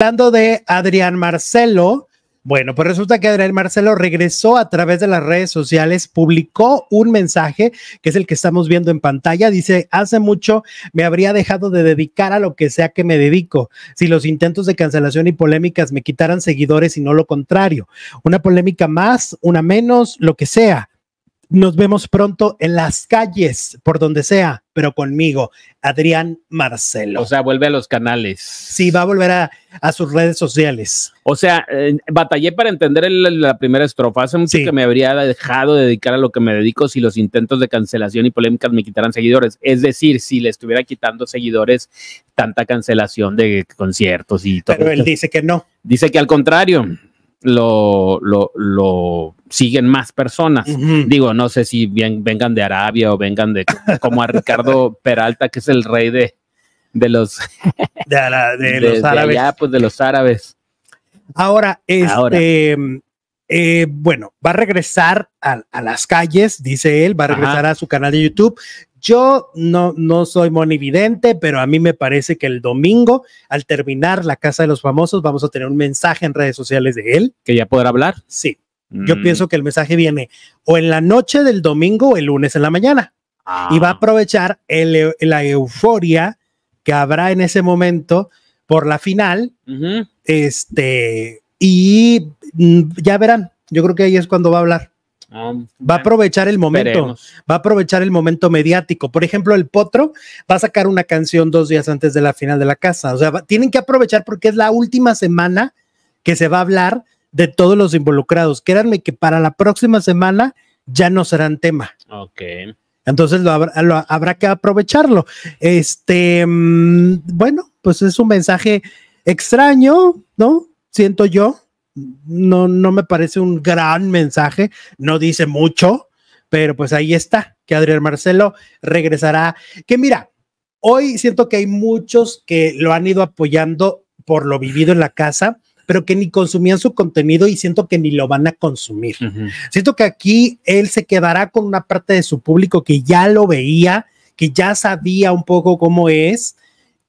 Hablando de Adrián Marcelo, bueno, pues resulta que Adrián Marcelo regresó a través de las redes sociales, publicó un mensaje que es el que estamos viendo en pantalla. Dice, hace mucho me habría dejado de dedicar a lo que sea que me dedico, si los intentos de cancelación y polémicas me quitaran seguidores y no lo contrario. Una polémica más, una menos, lo que sea nos vemos pronto en las calles, por donde sea, pero conmigo, Adrián Marcelo. O sea, vuelve a los canales. Sí, va a volver a, sus redes sociales. O sea, eh, batallé para entender la primera estrofa. Hace mucho que me habría dejado de dedicar a lo que me dedico si los intentos de cancelación y polémicas me quitaran seguidores. Es decir, si le estuviera quitando seguidores tanta cancelación de conciertos y todo. Pero él dice que no. Dice que al contrario lo, lo, lo siguen más personas. Digo, no sé si bien, vengan de Arabia o vengan de como a Ricardo Peralta, que es el rey de, de los, de, los árabes. pues de los árabes. Ahora, este, eh, bueno, va a regresar a, las calles, dice él, va a regresar a su canal de YouTube. Yo no, no soy monividente, pero a mí me parece que el domingo, al terminar la Casa de los Famosos, vamos a tener un mensaje en redes sociales de él. ¿Que ya podrá hablar? Sí. Yo mm. pienso que el mensaje viene o en la noche del domingo o el lunes en la mañana. Ah. Y va a aprovechar la euforia que habrá en ese momento por la final. Este, y mm, ya verán, yo creo que ahí es cuando va a hablar va a aprovechar el momento, va a aprovechar el momento mediático. Por ejemplo, el Potro va a sacar una canción dos días antes de la final de la casa. O sea, tienen que aprovechar porque es la última semana que se va a hablar de todos los involucrados. Créanme que para la próxima semana ya no serán tema. Ok. Entonces lo habrá, que aprovecharlo. Este, mm, bueno, pues es un mensaje extraño, ¿no? Siento yo, no, no me parece un gran mensaje, no dice mucho, pero pues ahí está, que Adrián Marcelo regresará. Que mira, hoy siento que hay muchos que lo han ido apoyando por lo vivido en la casa, pero que ni consumían su contenido y siento que ni lo van a consumir. Siento que aquí él se quedará con una parte de su público que ya lo veía, que ya sabía un poco cómo es,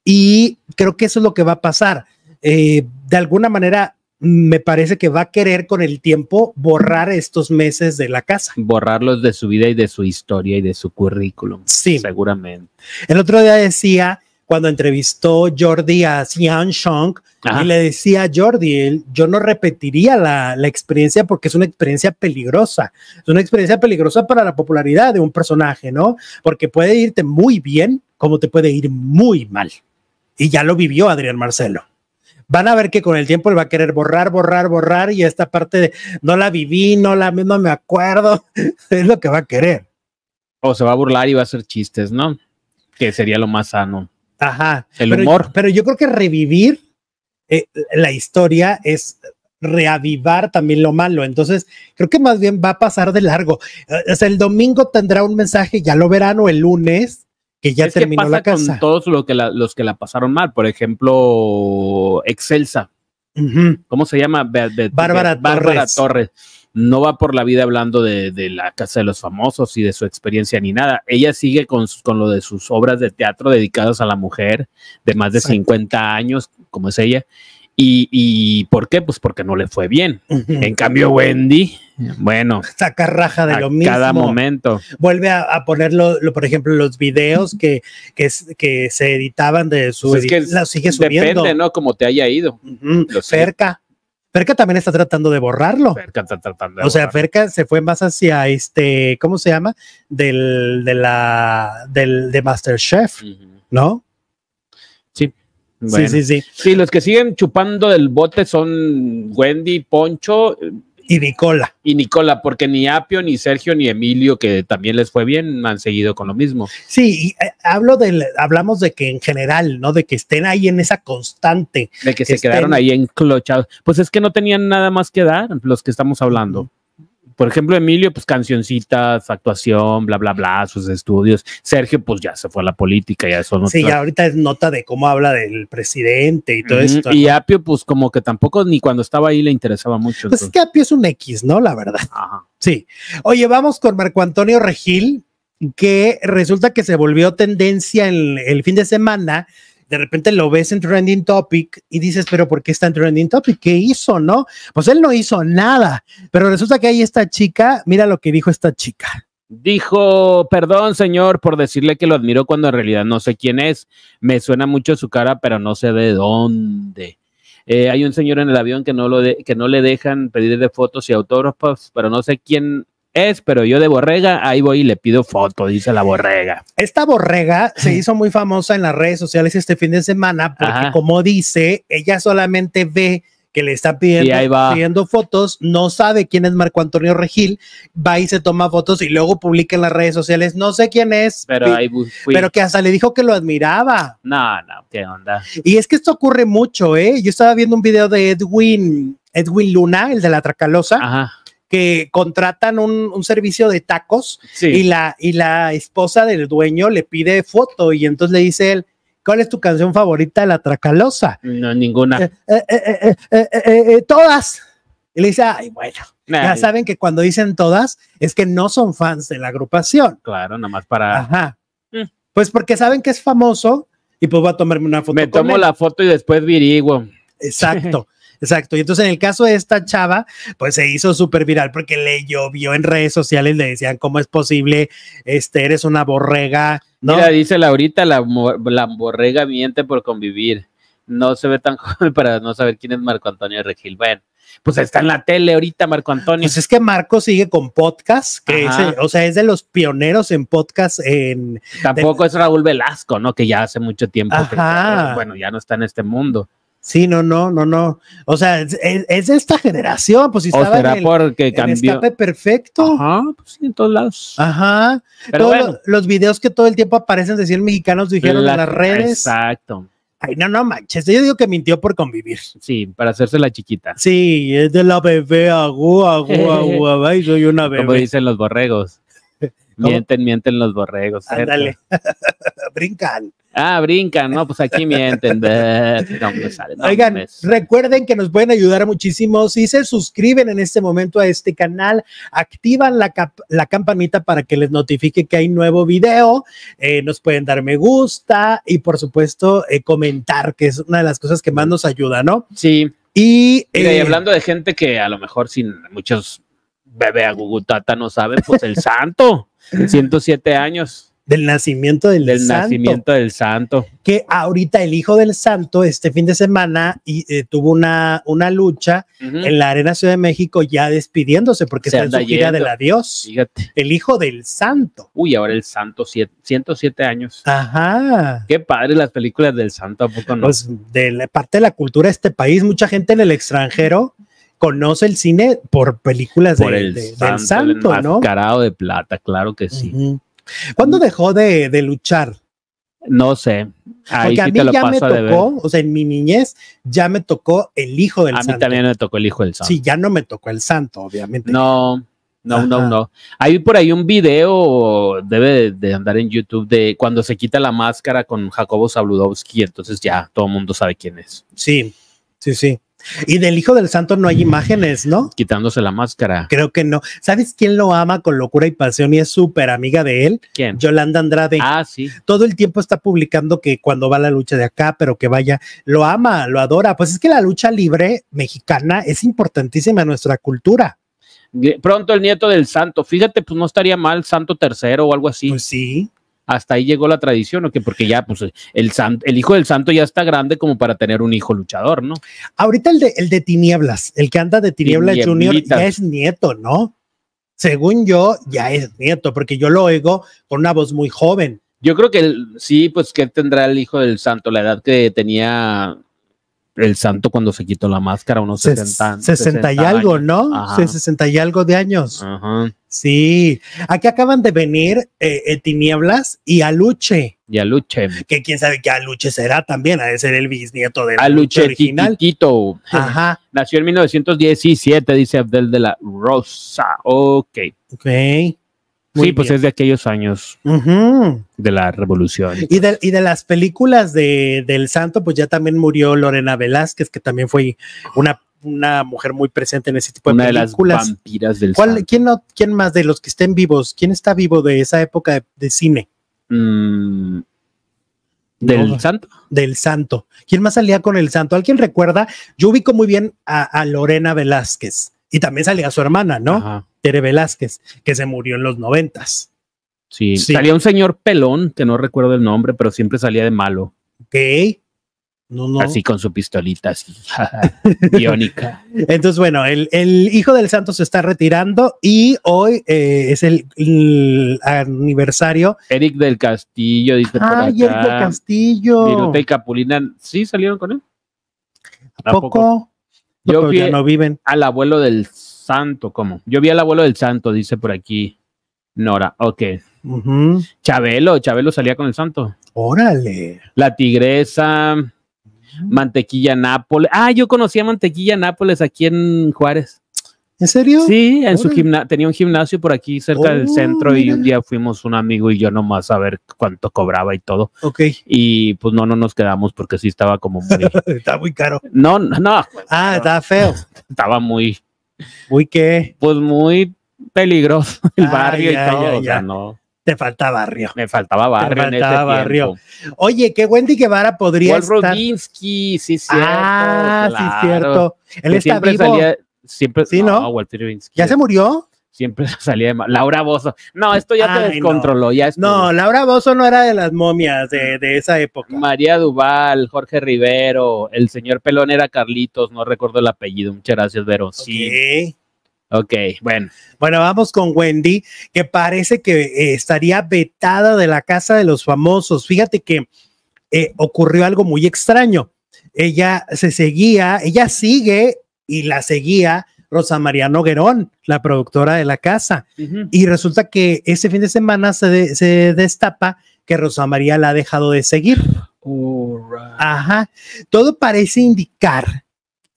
y creo que eso es lo que va a pasar. Eh, de alguna manera me parece que va a querer con el tiempo borrar estos meses de la casa. Borrarlos de su vida y de su historia y de su currículum. Sí. Seguramente. El otro día decía, cuando entrevistó Jordi a Xian Shong, y le decía a Jordi, yo no repetiría la experiencia porque es una experiencia peligrosa. Es una experiencia peligrosa para la popularidad de un personaje, ¿no? Porque puede irte muy bien como te puede ir muy mal. Y ya lo vivió Adrián Marcelo van a ver que con el tiempo él va a querer borrar, borrar, borrar y esta parte de no la viví, no la no me acuerdo, es lo que va a querer. O se va a burlar y va a hacer chistes, ¿no? Que sería lo más sano. Ajá. El humor. Pero yo creo que revivir eh, la historia es reavivar también lo malo. Entonces, creo que más bien va a pasar de largo. Eh, o sea, el domingo tendrá un mensaje, ya lo verán, o el lunes, que ya es la casa. Con todos los que la, los que la pasaron mal, por ejemplo, Excelsa. ¿Cómo se llama? Bárbara, Torres. No va por la vida hablando de, la casa de los famosos y de su experiencia ni nada. Ella sigue con, con lo de sus obras de teatro dedicadas a la mujer de más de 50 años, como es ella ¿Y, por qué? Pues porque no le fue bien. En cambio, Wendy, bueno. Saca raja de lo mismo. Cada momento. Vuelve a, ponerlo, por ejemplo, los videos que, que, se editaban de su. Pues es que sigue subiendo. Depende, ¿no? Como te haya ido. Perca, Perca también está tratando de borrarlo. Ferca está tratando de O sea, Perca se fue más hacia este, ¿cómo se llama? Del, de la, del, de Masterchef, ¿no? Sí, sí, sí. Sí, los que siguen chupando del bote son Wendy, Poncho. Y Nicola. Y Nicola, porque ni Apio, ni Sergio, ni Emilio, que también les fue bien, han seguido con lo mismo. Sí, eh, hablo del, hablamos de que en general, ¿no? De que estén ahí en esa constante. De que, se quedaron ahí enclochados. Pues es que no tenían nada más que dar los que estamos hablando. Por ejemplo, Emilio, pues cancioncitas, actuación, bla, bla, bla, sus estudios. Sergio, pues ya se fue a la política, ya eso no. Sí, ya ahorita es nota de cómo habla del presidente y todo esto. Y Apio, pues como que tampoco ni cuando estaba ahí le interesaba mucho. Pues es que Apio es un X, ¿no? La verdad. Sí. Oye, vamos con Marco Antonio Regil, que resulta que se volvió tendencia en el fin de semana de repente lo ves en Trending Topic y dices, pero ¿por qué está en Trending Topic? ¿Qué hizo, no? Pues él no hizo nada, pero resulta que hay esta chica, mira lo que dijo esta chica. Dijo, perdón señor por decirle que lo admiro cuando en realidad no sé quién es. Me suena mucho su cara, pero no sé de dónde. Eh, hay un señor en el avión que no, lo que no le dejan pedirle fotos y autógrafos, pero no sé quién es, pero yo de borrega, ahí voy y le pido foto, dice la borrega. Esta borrega se hizo muy famosa en las redes sociales este fin de semana porque, como dice, ella solamente ve que le está pidiendo, fotos, no sabe quién es Marco Antonio Regil, va y se toma fotos y luego publica en las redes sociales, no sé quién es, pero, pero que hasta le dijo que lo admiraba. No, no, qué onda. Y es que esto ocurre mucho, ¿eh? Yo estaba viendo un video de Edwin, Edwin Luna, el de la Tracalosa. Ajá que contratan un, servicio de tacos y, la, y la esposa del dueño le pide foto y entonces le dice él, ¿Cuál es tu canción favorita de la Tracalosa? No, ninguna. Eh, eh, eh, todas. Y le dice, ay, bueno. ya saben que cuando dicen todas es que no son fans de la agrupación. Claro, nada más para. Mm. Pues porque saben que es famoso y pues va a tomarme una foto. Me tomo la foto y después virigo. Exacto. Exacto. Y entonces en el caso de esta chava, pues se hizo súper viral porque le llovió en redes sociales, le decían, ¿cómo es posible? Este, eres una borrega. ¿no? Mira, dice Laurita, la, la borrega miente por convivir. No se ve tan joven para no saber quién es Marco Antonio Regil. Bueno, pues está en la tele ahorita Marco Antonio. Pues es que Marco sigue con podcast, que o sea, es de los pioneros en podcast en... Tampoco es Raúl Velasco, ¿no? Que ya hace mucho tiempo, que, bueno, ya no está en este mundo. Sí, no, no, no, no. O sea, es, de esta generación, pues si estaba en el, porque perfecto. Ajá, pues sí, en todos lados. Ajá. Pero los, videos que todo el tiempo aparecen de 100 mexicanos dijeron en las redes. Exacto. Ay, no, no manches. Yo digo que mintió por convivir. Sí, para hacerse la chiquita. Sí, es de la bebé, agu, agu, agu, ay, soy una bebé. Como dicen los borregos. Mienten, mienten los borregos. Ándale, brincan. Ah, brincan, no, pues aquí mienten. Oigan, recuerden que nos pueden ayudar muchísimo si se suscriben en este momento a este canal, activan la, campanita para que les notifique que hay nuevo video, eh, nos pueden dar me gusta y por supuesto eh, comentar, que es una de las cosas que más nos ayuda, ¿no? Sí. Y, y eh, hablando de gente que a lo mejor sin muchos bebé a Gugutata no saben, pues el santo, 107 años del nacimiento del, del nacimiento del santo. Que ahorita el hijo del santo este fin de semana y, eh, tuvo una, una lucha en la Arena Ciudad de México ya despidiéndose porque Se está en su gira del adiós. Fíjate. El hijo del santo. Uy, ahora el santo, siete, 107 años. Ajá. Qué padre las películas del santo, ¿a poco no? Pues de parte de la cultura de este país, mucha gente en el extranjero conoce el cine por películas de, santo, del santo, el de plata, claro que sí. ¿Cuándo dejó de, luchar? No sé. Ahí Porque a mí ya me tocó, o sea, en mi niñez ya me tocó el hijo del santo. A mí también me tocó el hijo del santo. Sí, ya no me tocó el santo, obviamente. No, no, no, no. Hay por ahí un video, debe de andar en YouTube, de cuando se quita la máscara con Jacobo Zabludowski, entonces ya todo el mundo sabe quién es. Sí, sí, sí. Y del Hijo del Santo no hay imágenes, ¿no? Quitándose la máscara. Creo que no. ¿Sabes quién lo ama con locura y pasión y es súper amiga de él? ¿Quién? Yolanda Andrade. Ah, sí. Todo el tiempo está publicando que cuando va la lucha de acá, pero que vaya, lo ama, lo adora. Pues es que la lucha libre mexicana es importantísima en nuestra cultura. Pronto el nieto del santo. Fíjate, pues no estaría mal Santo Tercero o algo así. Pues sí hasta ahí llegó la tradición, ¿o Porque ya, pues, el, el hijo del santo ya está grande como para tener un hijo luchador, ¿no? Ahorita el de, el de Tinieblas, el que anda de Tinieblas Junior, ya es nieto, ¿no? Según yo, ya es nieto, porque yo lo oigo con una voz muy joven. Yo creo que sí, pues que tendrá el hijo del santo, la edad que tenía el santo cuando se quitó la máscara, unos sesenta 60, y algo, ¿no? Sí, 60 y algo de años. Ajá. Sí, aquí acaban de venir eh, eh, Tinieblas y Aluche. Y Aluche. Que quién sabe qué Aluche será también, ha de ser el bisnieto de Aluche original. Ajá. Nació en 1917, dice Abdel de la Rosa. Ok. Ok sí, pues es de aquellos años de la revolución. Y de, y de las películas de, del santo, pues ya también murió Lorena Velázquez, que también fue una, una mujer muy presente en ese tipo de una películas. De las vampiras del ¿quién, más de los que estén vivos? ¿Quién está vivo de esa época de, cine? Mm, ¿Del santo? Del santo. ¿Quién más salía con el santo? ¿Alguien recuerda? Yo ubico muy bien a, Lorena Velázquez y también salía su hermana, ¿no? Ajá. Tere Velázquez, que se murió en los noventas. Sí, salía un señor pelón, que no recuerdo el nombre, pero siempre salía de malo. Ok. No, no. Así con su pistolita, así, Entonces, bueno, el, hijo del santo se está retirando y hoy eh, es el, aniversario. Eric del Castillo, dice Ah, Eric del Castillo. ¿sí salieron con él? ¿A poco? Yo no viven. al abuelo del santo, ¿cómo? Yo vi al abuelo del santo, dice por aquí Nora. Ok. Chabelo, Chabelo salía con el santo. Órale. La tigresa, Mantequilla Nápoles. Ah, yo conocía Mantequilla Nápoles aquí en Juárez. ¿En serio? Sí, en su gimna tenía un gimnasio por aquí cerca del oh, centro y un día fuimos un amigo y yo nomás a ver cuánto cobraba y todo. Ok. Y pues no, no nos quedamos porque sí estaba como muy... estaba muy caro. No, no. Ah, estaba feo. estaba muy Uy, qué. Pues muy peligroso el barrio y todo. no. Te falta barrio. Me faltaba barrio. faltaba en barrio. Oye, que Wendy Guevara podría Paul estar. sí, cierto. Ah, sí, cierto. Él está vivo. siempre. Sí, no. no ya se murió siempre salía de Laura Bozo. No, esto ya te descontroló. No. Ya no, Laura Bozo no era de las momias de, esa época. María Duval, Jorge Rivero, el señor Pelón era Carlitos, no recuerdo el apellido. Muchas gracias, Vero. Sí. Ok, bueno. Bueno, vamos con Wendy, que parece que eh, estaría vetada de la casa de los famosos. Fíjate que eh, ocurrió algo muy extraño. Ella se seguía, ella sigue y la seguía Rosa María Noguerón, la productora de la casa. Y resulta que ese fin de semana se, destapa que Rosa María la ha dejado de seguir. Ajá. Todo parece indicar,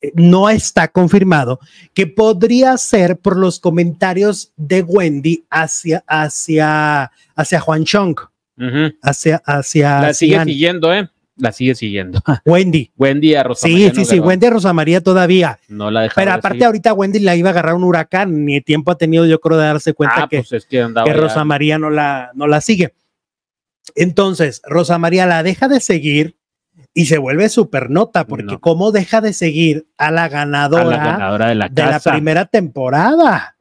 eh, no está confirmado, que podría ser por los comentarios de Wendy hacia, hacia, hacia Juan Chong. hacia, hacia. La sigue siguiendo, ¿eh? la sigue siguiendo. Wendy. Wendy a Rosa María. Sí, sí, sí, Wendy a Rosa María todavía. No la espera Pero aparte, ahorita Wendy la iba a agarrar un huracán, ni tiempo ha tenido, yo creo, de darse cuenta ah, que, pues Rosa María no la, no la sigue. Entonces, Rosa María la deja de seguir y se vuelve supernota nota, porque cómo deja de seguir a la ganadora, la ganadora de, la, de la, primera temporada.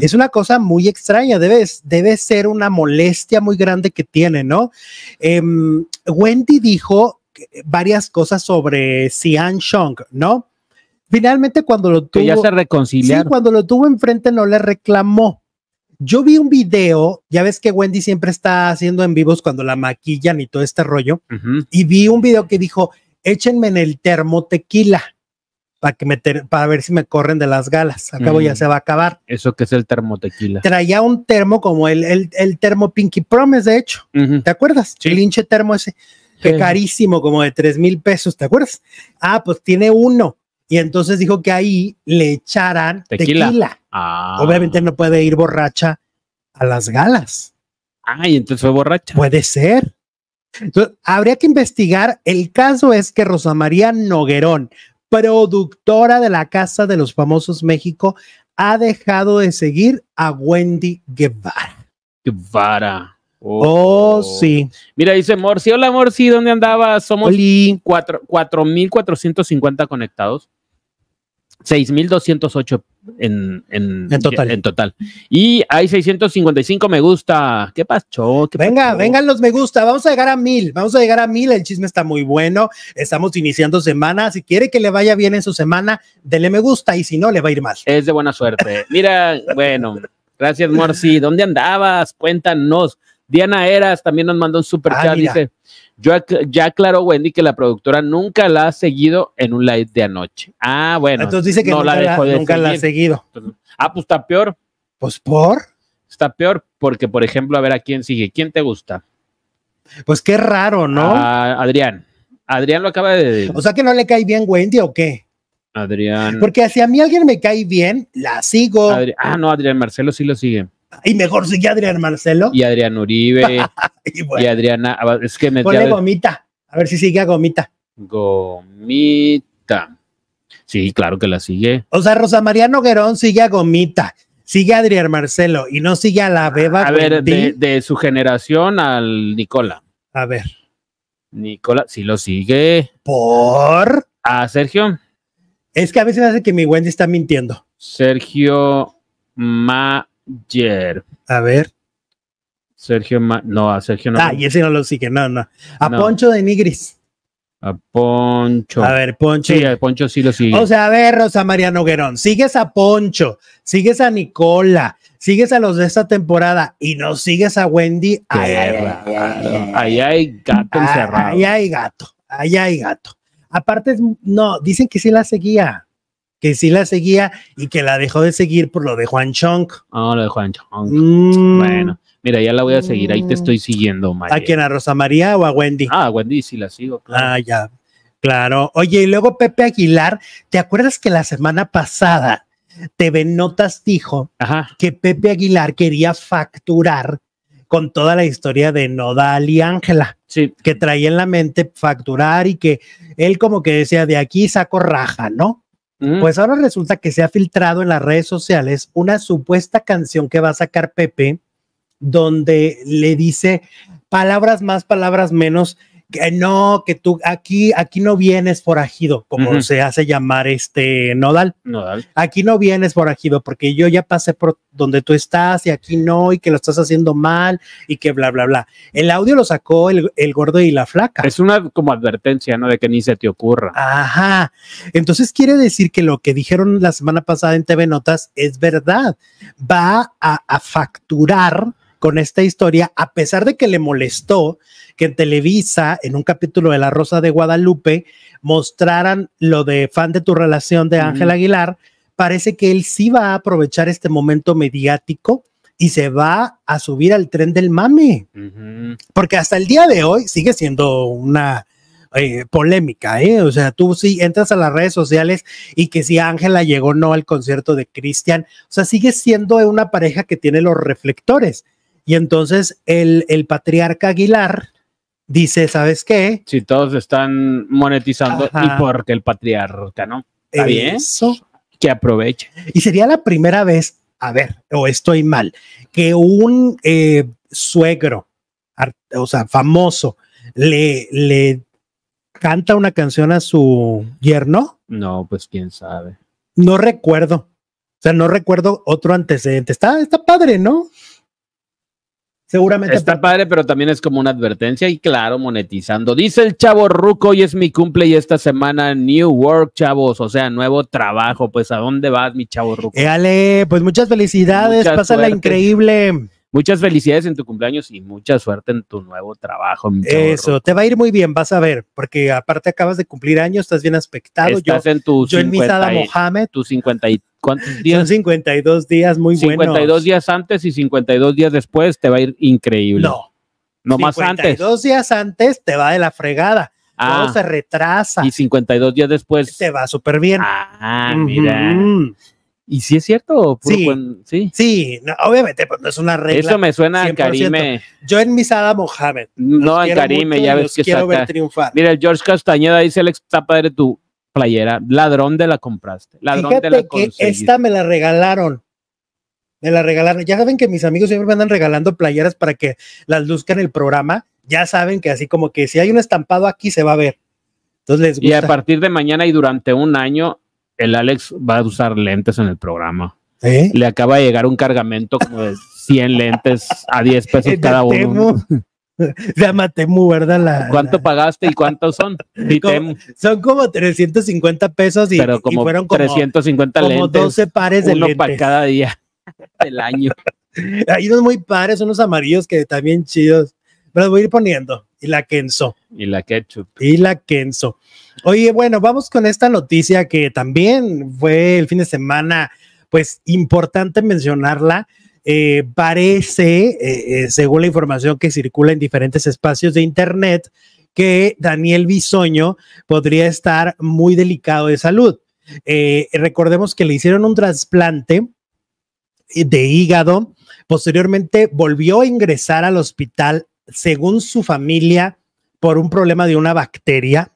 Es una cosa muy extraña, debe, debe ser una molestia muy grande que tiene, ¿no? Em, Wendy dijo eh, varias cosas sobre Xian Shong, ¿no? Finalmente cuando lo tuvo... Que ya se reconciliaron. Sí, cuando lo tuvo enfrente no le reclamó. Yo vi un video, ya ves que Wendy siempre está haciendo en vivos cuando la maquillan y todo este rollo, y vi un video que dijo, échenme en el termo tequila para que para ver si me corren de las galas. Acabo ya mm. se va a acabar. Eso que es el termo tequila. Traía un termo como el, el, termo Pinky Promise, de hecho. ¿Te acuerdas? El hinche termo ese que carísimo, como de tres mil pesos, ¿te acuerdas? Ah, pues tiene uno. Y entonces dijo que ahí le echaran tequila. Ah. Obviamente no puede ir borracha a las galas. Ah, y entonces fue borracha. Puede ser. Entonces, habría que investigar. El caso es que Rosa María Noguerón, productora de la Casa de los Famosos México, ha dejado de seguir a Wendy Guevara. Guevara. Oh, oh, sí. Mira, dice Morsi. Hola, Morsi, ¿dónde andabas? Somos 4,450 conectados. 6,208 en, en, en, total. en total. Y hay 655 me gusta. ¿Qué pasó? ¿Qué Venga, vengan los me gusta. Vamos a llegar a mil. Vamos a llegar a mil. El chisme está muy bueno. Estamos iniciando semana. Si quiere que le vaya bien en su semana, dele me gusta. Y si no, le va a ir mal. Es de buena suerte. Mira, bueno. Gracias, Morsi. ¿Dónde andabas? Cuéntanos. Diana Eras también nos mandó un super ah, chat, dice, yo ya aclaró Wendy que la productora nunca la ha seguido en un live de anoche. Ah, bueno. Entonces dice que nunca, la, ha seguido. ah, pues está peor. Pues por. Está peor porque, por ejemplo, a ver a quién sigue. ¿Quién te gusta? Pues qué raro, ¿no? Adrián. Adrián lo acaba de decir. O sea que no le cae bien Wendy o qué? Adrián. Porque si a mí alguien me cae bien, la sigo. ah, no, Adrián Marcelo sí lo sigue. Y mejor sigue Adrián Marcelo. Y Adrián Uribe. y, Adriana. Ah, es que me Ponle gomita. A ver si sigue a gomita. Gomita. Sí, claro que la sigue. O sea, Rosa María Noguerón sigue a gomita. Sigue Adrián Marcelo y no sigue a la beba. A ver, de, su generación al Nicola. A ver. Nicola, si lo sigue. ¿Por? A Sergio. Es que a veces hace que mi Wendy está mintiendo. Sergio Ma a ver. Sergio, no, a Sergio no. Ah, y ese no lo sigue, no, no. A Poncho de Nigris. A Poncho. A ver, Poncho. Sí, a Poncho sí lo sigue. O sea, a ver, Rosa María Noguerón, sigues a Poncho, sigues a Nicola, sigues a los de esta temporada y no sigues a Wendy. Ay, hay gato ah, encerrado. Ahí hay gato, ahí hay gato. Aparte, no, dicen que sí la seguía que sí la seguía y que la dejó de seguir por lo de Juan Chong. Ah, lo de Juan Chong. Mm. Bueno, mira, ya la voy a seguir, ahí te mm. estoy siguiendo, María. ¿A quién? ¿A Rosa María o a Wendy? Ah, a Wendy sí la sigo. Ah, ya, claro. Oye, y luego Pepe Aguilar, ¿te acuerdas que la semana pasada TV Notas dijo que Pepe Aguilar quería facturar con toda la historia de Nodal y Ángela, sí. que traía en la mente facturar y que él como que decía, de aquí saco raja, ¿no? Pues ahora resulta que se ha filtrado en las redes sociales una supuesta canción que va a sacar Pepe, donde le dice palabras más, palabras menos que no, que tú aquí, aquí no vienes forajido, como se hace llamar este nodal. Nodal. Aquí no vienes forajido porque yo ya pasé por donde tú estás y aquí no, y que lo estás haciendo mal y que bla, bla, bla. El audio lo sacó el, gordo y la flaca. Es una como advertencia, ¿no? De que ni se te ocurra. Ajá. Entonces quiere decir que lo que dijeron la semana pasada en TV Notas es verdad. Va a, a facturar con esta historia, a pesar de que le molestó que en Televisa, en un capítulo de La Rosa de Guadalupe, mostraran lo de fan de tu relación de Ángel Aguilar, parece que él sí va a aprovechar este momento mediático y se va a subir al tren del mame. Porque hasta el día de hoy sigue siendo una eh, polémica, ¿eh? O sea, tú sí entras a las redes sociales y que si Ángela llegó no al concierto de Cristian, o sea, sigue siendo una pareja que tiene los reflectores. Y entonces el, patriarca Aguilar dice, ¿sabes qué? Si todos están monetizando y porque el patriarca, ¿no? Está Eso. bien. Que aproveche. Y sería la primera vez, a ver, o estoy mal, que un eh, suegro, o sea, famoso, le, le canta una canción a su yerno? No, pues quién sabe. No recuerdo. O sea, no recuerdo otro antecedente. Está, está padre, ¿no? Seguramente. Está padre, pero también es como una advertencia y claro, monetizando. Dice el chavo Ruco, hoy es mi cumple y esta semana New Work, chavos, o sea, nuevo trabajo. Pues, ¿a dónde vas, mi chavo Ruco? Éale, pues muchas felicidades, pasa pásala increíble. Muchas felicidades en tu cumpleaños y mucha suerte en tu nuevo trabajo. Eso, te va a ir muy bien, vas a ver, porque aparte acabas de cumplir años, estás bien aspectado. Estás yo, en tu yo Mohamed. Tu 50 y, ¿Cuántos días? Son 52 días muy 52 buenos. 52 días antes y 52 días después te va a ir increíble. No. No más antes. 52 días antes te va de la fregada. Ah. Todo se retrasa. Y 52 días después. Te va súper bien. Ah, mira. Y si es cierto, sí, sí, obviamente, pues no es una regla. Eso me suena a Karime. Yo en mis Ada Mohamed. No, a Karime, ya ves que quiero ver triunfar. Mira, George Castañeda dice, Alex, está padre tu playera. Ladrón de la compraste. Ladrón de la que esta me la regalaron. Me la regalaron. Ya saben que mis amigos siempre me andan regalando playeras para que las luzcan el programa. Ya saben que así como que si hay un estampado aquí se va a ver. Entonces Y a partir de mañana y durante un año el Alex va a usar lentes en el programa. Le acaba de llegar un cargamento como de 100 lentes a 10 pesos cada uno. Llama Temu, ¿verdad? ¿Cuánto pagaste y cuántos son? son como 350 pesos y, fueron como 350 lentes. Como 12 pares de uno para cada día del año. Hay unos muy pares, unos amarillos que también chidos. Pero los voy a ir poniendo. Y la Kenzo. Y la Ketchup. Y la Kenzo. Oye, bueno, vamos con esta noticia que también fue el fin de semana, pues importante mencionarla. Eh, parece, eh, eh, según la información que circula en diferentes espacios de Internet, que Daniel Bisoño podría estar muy delicado de salud. recordemos que le hicieron un trasplante de hígado, posteriormente volvió a ingresar al hospital, según su familia, por un problema de una bacteria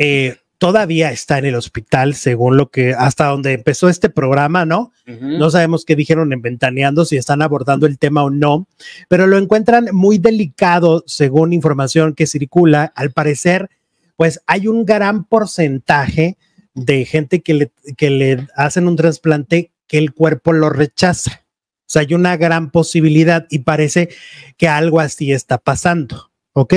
eh, todavía está en el hospital, según lo que hasta donde empezó este programa, ¿no? No sabemos qué dijeron en Ventaneando, si están abordando el tema o no, pero lo encuentran muy delicado, según información que circula. Al parecer, pues hay un gran porcentaje de gente que le, que le hacen un trasplante que el cuerpo lo rechaza. O sea, hay una gran posibilidad y parece que algo así está pasando. ¿ok?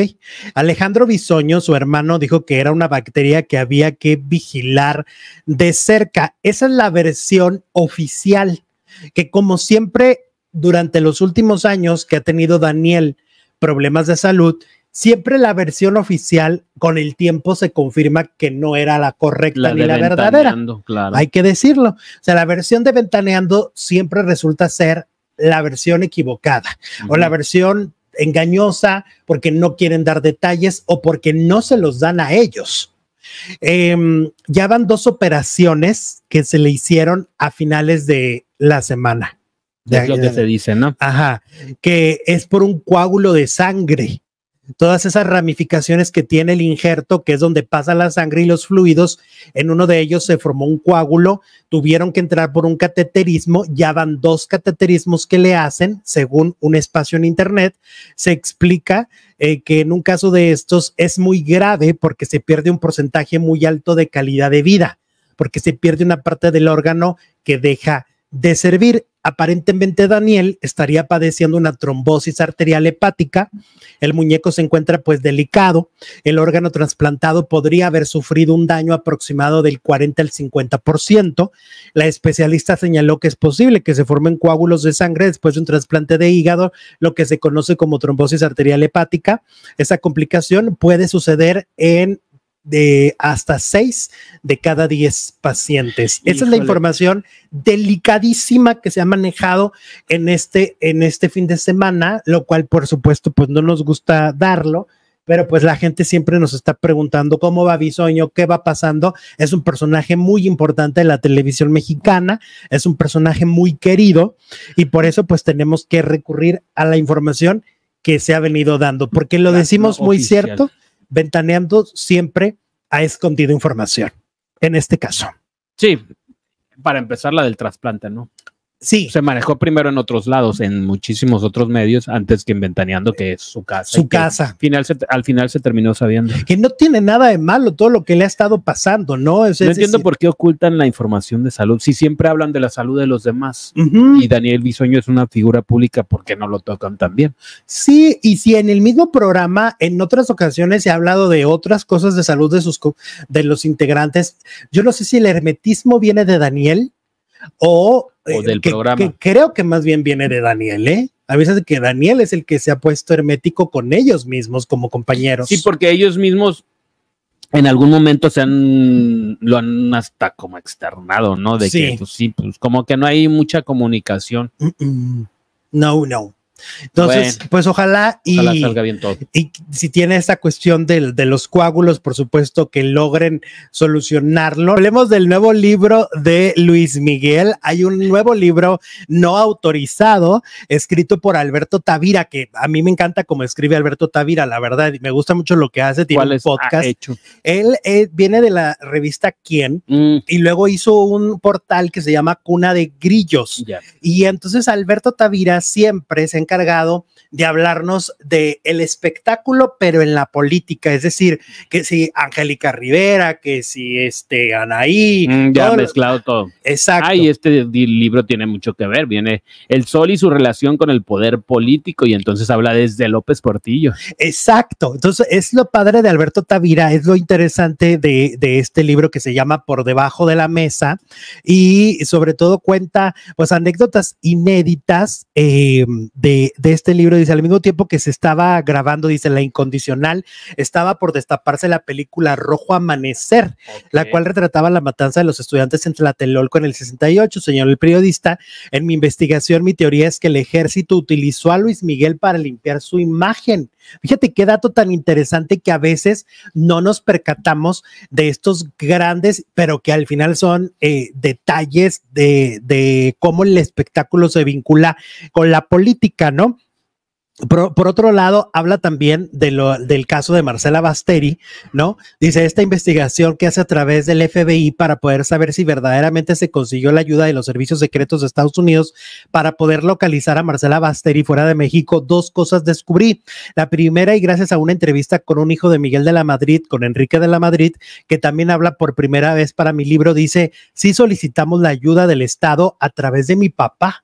Alejandro Bisoño, su hermano, dijo que era una bacteria que había que vigilar de cerca. Esa es la versión oficial, que como siempre, durante los últimos años que ha tenido Daniel problemas de salud, siempre la versión oficial con el tiempo se confirma que no era la correcta ni la verdadera. Hay que decirlo. O sea, la versión de ventaneando siempre resulta ser la versión equivocada o la versión engañosa, porque no quieren dar detalles o porque no se los dan a ellos. Em, ya van dos operaciones que se le hicieron a finales de la semana. De lo que se dice, ¿no? Ajá, que es por un coágulo de sangre todas esas ramificaciones que tiene el injerto, que es donde pasa la sangre y los fluidos, en uno de ellos se formó un coágulo, tuvieron que entrar por un cateterismo, ya van dos cateterismos que le hacen, según un espacio en internet, se explica eh, que en un caso de estos es muy grave porque se pierde un porcentaje muy alto de calidad de vida, porque se pierde una parte del órgano que deja de servir, aparentemente Daniel estaría padeciendo una trombosis arterial hepática. El muñeco se encuentra pues delicado. El órgano trasplantado podría haber sufrido un daño aproximado del 40 al 50%. La especialista señaló que es posible que se formen coágulos de sangre después de un trasplante de hígado, lo que se conoce como trombosis arterial hepática. Esa complicación puede suceder en de hasta seis de cada 10 pacientes. Esa es la información delicadísima que se ha manejado en este, en este fin de semana, lo cual por supuesto pues no nos gusta darlo, pero pues la gente siempre nos está preguntando cómo va Bisoño, qué va pasando. Es un personaje muy importante de la televisión mexicana, es un personaje muy querido y por eso pues tenemos que recurrir a la información que se ha venido dando, porque lo decimos muy cierto, ventaneando siempre ha escondido información, en este caso. Sí, para empezar la del trasplante, ¿no? Sí. Se manejó primero en otros lados, en muchísimos otros medios, antes que inventaneando que es su casa. Su casa. al final se terminó sabiendo. Que no tiene nada de malo todo lo que le ha estado pasando, ¿no? Es, entiendo por qué ocultan la información de salud. Si siempre hablan de la salud de los demás y Daniel Bisoño es una figura pública, ¿por qué no lo tocan también? Sí, y si en el mismo programa, en otras ocasiones se ha hablado de otras cosas de salud de, sus de los integrantes, yo no sé si el hermetismo viene de Daniel o o eh, del programa. creo que más bien viene de Daniel, ¿eh? A veces que Daniel es el que se ha puesto hermético con ellos mismos como compañeros. Sí, porque ellos mismos en algún momento se han lo han hasta como externado, ¿no? De que pues, sí, pues como que no hay mucha comunicación. Mm, mm. No, no. Entonces, pues ojalá y, y si tiene esta cuestión de, los coágulos, por supuesto que logren solucionarlo. Hablemos del nuevo libro de Luis Miguel. Hay un nuevo libro no autorizado, escrito por Alberto Tavira, que a mí me encanta cómo escribe Alberto Tavira, la verdad, me gusta mucho lo que hace, tiene un ah, podcast. Él eh, viene de la revista Quién mm. y luego hizo un portal que se llama Cuna de Grillos. Y entonces Alberto Tavira siempre se encarga encargado de hablarnos de el espectáculo, pero en la política, es decir, que si Angélica Rivera, que si este Anaí. Mm, ya ha mezclado todo. Exacto. Ay, este libro tiene mucho que ver, viene El Sol y su relación con el poder político y entonces habla desde López Portillo. Exacto, entonces es lo padre de Alberto Tavira, es lo interesante de, este libro que se llama Por debajo de la mesa y sobre todo cuenta pues anécdotas inéditas eh, de eh, de, este libro. Dice, al mismo tiempo que se estaba grabando, dice, La Incondicional, estaba por destaparse la película Rojo Amanecer, la cual retrataba la matanza de los estudiantes en Tlatelolco en el 68, señor el periodista. En mi investigación, mi teoría es que el ejército utilizó a Luis Miguel para limpiar su imagen Fíjate qué dato tan interesante que a veces no nos percatamos de estos grandes, pero que al final son eh, detalles de, de cómo el espectáculo se vincula con la política, ¿no? Por, otro lado, habla también del caso de Marcela Basteri, ¿no? Dice, esta investigación que hace a través del FBI para poder saber si verdaderamente se consiguió la ayuda de los servicios secretos de Estados Unidos para poder localizar a Marcela Basteri fuera de México, dos cosas descubrí. La primera, y gracias a una entrevista con un hijo de Miguel de la Madrid, con Enrique de la Madrid, que también habla por primera vez para mi libro, dice, sí solicitamos la ayuda del Estado a través de mi papá.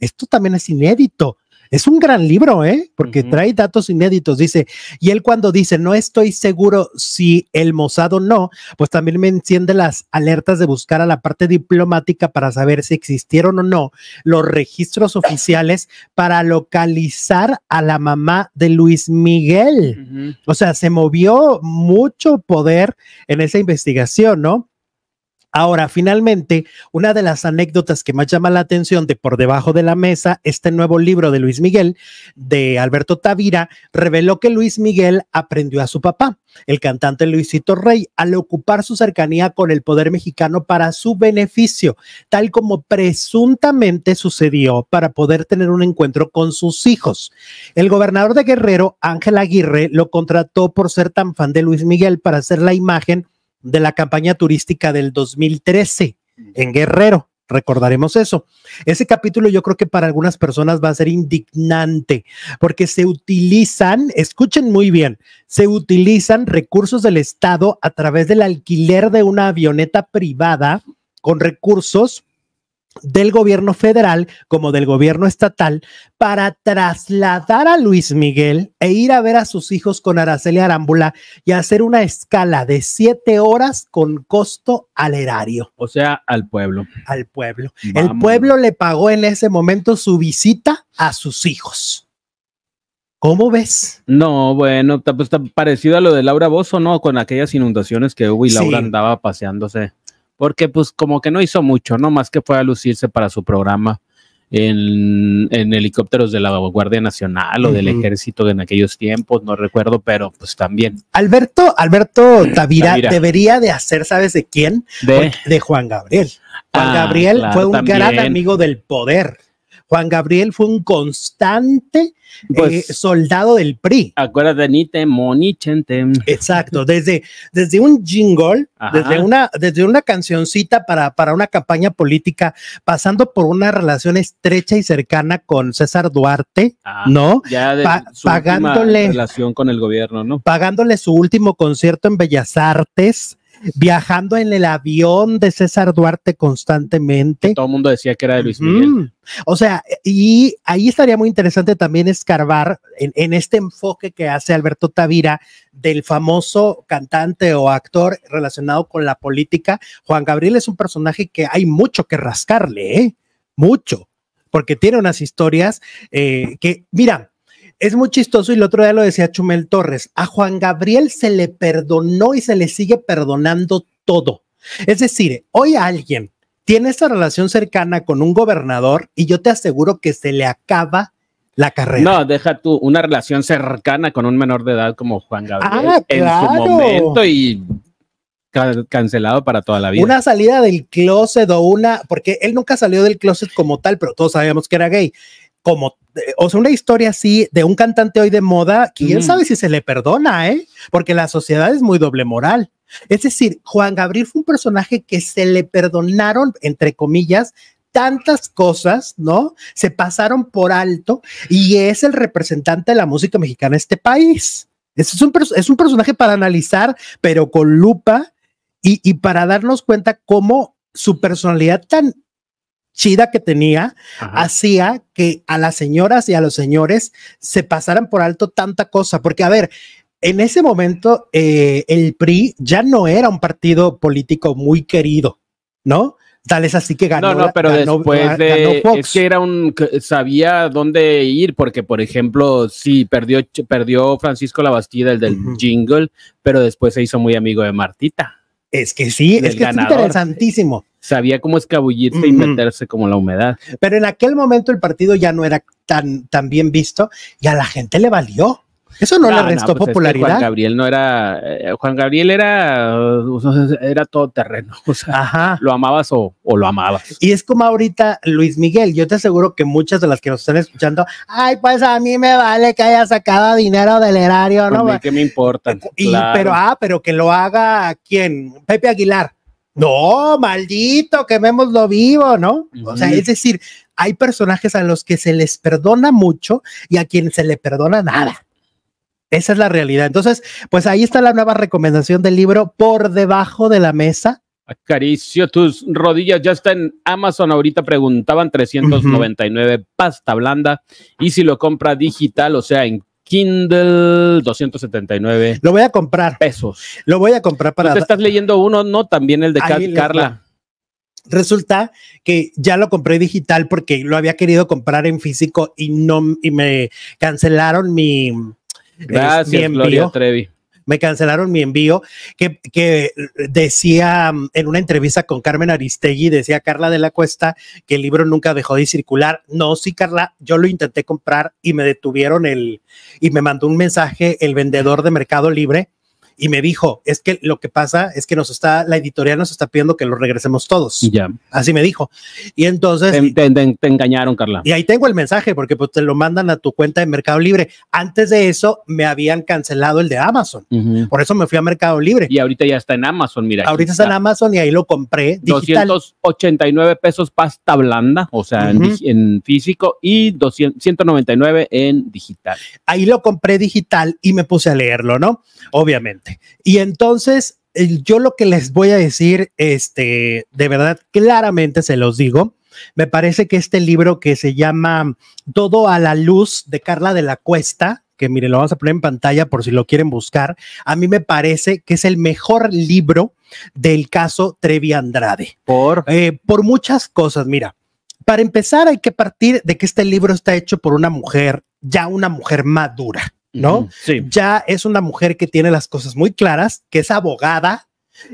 Esto también es inédito. Es un gran libro, ¿eh? Porque trae datos inéditos. Dice, y él cuando dice, no estoy seguro si el mozado no, pues también me enciende las alertas de buscar a la parte diplomática para saber si existieron o no los registros oficiales para localizar a la mamá de Luis Miguel. O sea, se movió mucho poder en esa investigación, ¿no? Ahora, finalmente, una de las anécdotas que más llama la atención de Por debajo de la mesa, este nuevo libro de Luis Miguel, de Alberto Tavira, reveló que Luis Miguel aprendió a su papá, el cantante Luisito Rey, al ocupar su cercanía con el poder mexicano para su beneficio, tal como presuntamente sucedió para poder tener un encuentro con sus hijos. El gobernador de Guerrero, Ángel Aguirre, lo contrató por ser tan fan de Luis Miguel para hacer la imagen de la campaña turística del 2013 en Guerrero. Recordaremos eso. Ese capítulo yo creo que para algunas personas va a ser indignante porque se utilizan, escuchen muy bien, se utilizan recursos del Estado a través del alquiler de una avioneta privada con recursos del gobierno federal como del gobierno estatal para trasladar a Luis Miguel e ir a ver a sus hijos con Araceli Arámbula y hacer una escala de siete horas con costo al erario. O sea, al pueblo. Al pueblo. El pueblo le pagó en ese momento su visita a sus hijos. ¿Cómo ves? No, bueno, está, pues, parecido a lo de Laura Bozo, ¿no? Con aquellas inundaciones que hubo y Laura andaba paseándose porque pues como que no hizo mucho, no más que fue a lucirse para su programa en, helicópteros de la Guardia Nacional o del Ejército en aquellos tiempos, no recuerdo, pero pues también. Alberto, Alberto Tavira, debería de hacer, ¿sabes de quién? De, Juan Gabriel. Juan ah, Gabriel fue un gran amigo del poder. Juan Gabriel fue un constante eh, pues, soldado del PRI. Acuérdate, ni te monichente. Exacto, desde, desde un jingle, desde una, desde una cancioncita para, para una campaña política, pasando por una relación estrecha y cercana con César Duarte, ah, ¿no? Ya pagándole relación con el gobierno, ¿no? Pagándole su último concierto en Bellas Artes viajando en el avión de César Duarte constantemente. Todo el mundo decía que era de Luis Miguel. O sea, y ahí estaría muy interesante también escarbar en, este enfoque que hace Alberto Tavira del famoso cantante o actor relacionado con la política. Juan Gabriel es un personaje que hay mucho que rascarle, ¿eh? Mucho, porque tiene unas historias eh, que, miran es muy chistoso y el otro día lo decía Chumel Torres, a Juan Gabriel se le perdonó y se le sigue perdonando todo. Es decir, hoy alguien tiene esa relación cercana con un gobernador y yo te aseguro que se le acaba la carrera. No, deja tú una relación cercana con un menor de edad como Juan ah, Gabriel en su momento y cancelado para toda la vida. Una salida del closet o una, porque él nunca salió del closet como tal, pero todos sabíamos que era gay como, eh, o sea, una historia así de un cantante hoy de moda, quién sabe si se le perdona, ¿eh? Porque la sociedad es muy doble moral. Es decir, Juan Gabriel fue un personaje que se le perdonaron, entre comillas, tantas cosas, ¿no? Se pasaron por alto y es el representante de la música mexicana en este país. Es un, es un personaje para analizar, pero con lupa y, y para darnos cuenta cómo su personalidad tan chida que tenía hacía que a las señoras y a los señores se pasaran por alto tanta cosa, porque a ver, en ese momento eh, el PRI ya no era un partido político muy querido, ¿no? Tal es así que ganó. No, no, pero después ah, de. Es que era un. Sabía dónde ir, porque, por ejemplo, sí, perdió, perdió Francisco Labastida, el del jingle, pero después se hizo muy amigo de Martita. Es que sí, es que es interesantísimo sabía cómo escabullirse y meterse como la humedad. Pero en aquel momento el partido ya no era tan, tan bien visto y a la gente le valió. Eso no, le ah, restó pues popularidad. Juan Gabriel no era. Eh, Juan Gabriel era. Era todo terreno. lo amabas o, lo amabas. Y es como ahorita Luis Miguel. Yo te aseguro que muchas de las que nos están escuchando. Ay, pues a mí me vale que haya sacado dinero del erario, ¿no? ¿Qué me importa? Pero, ah, pero que lo haga quién? Pepe Aguilar. No, maldito, quemémoslo vivo, ¿no? O sea, es decir, hay personajes a los que se les perdona mucho y a quienes se le perdona nada. Esa es la realidad. Entonces, pues ahí está la nueva recomendación del libro por debajo de la mesa. Acaricio tus rodillas, ya está en Amazon ahorita, preguntaban 399 pasta blanda y si lo compra digital, o sea, en Kindle, 279. Lo voy a comprar. Pesos. Lo voy a comprar para. ¿Tú estás leyendo uno, no? También el de Carla. Resulta que ya lo compré digital porque lo había querido comprar en físico y no y me cancelaron mi, eh, Gracias, Gloria Trevi me cancelaron mi envío, que, decía mm, en una entrevista con Carmen Aristegui, decía Carla de la Cuesta que el libro nunca dejó de circular. No, sí, Carla, yo lo intenté comprar y me detuvieron el, y me mandó un mensaje el vendedor de Mercado Libre y me dijo, es que lo que pasa es que nos está, la editorial nos está pidiendo que lo regresemos todos. Así me dijo. Y entonces... Te, engañaron, Carla. Y ahí tengo el mensaje porque pues te lo mandan a tu cuenta de Mercado Libre. Antes de eso me habían cancelado el de Amazon. Por eso me fui a Mercado Libre. Y ahorita ya está en Amazon, mira. Ahorita está, en Amazon y ahí lo compré. 289 pesos pasta blanda, o sea, en, físico y 200, 199 en digital. Ahí lo compré digital y me puse a leerlo, ¿no? Obviamente. Y entonces, yo lo que les voy a decir, este, de verdad, claramente se los digo, me parece que este libro que se llama Todo a la luz de Carla de la Cuesta, que miren, lo vamos a poner en pantalla por si lo quieren buscar, a mí me parece que es el mejor libro del caso Trevi Andrade. Por, eh, por muchas cosas, mira. Para empezar, hay que partir de que este libro está hecho por una mujer, ya una mujer madura. ¿no? Ya es una mujer que tiene las cosas muy claras, que es abogada,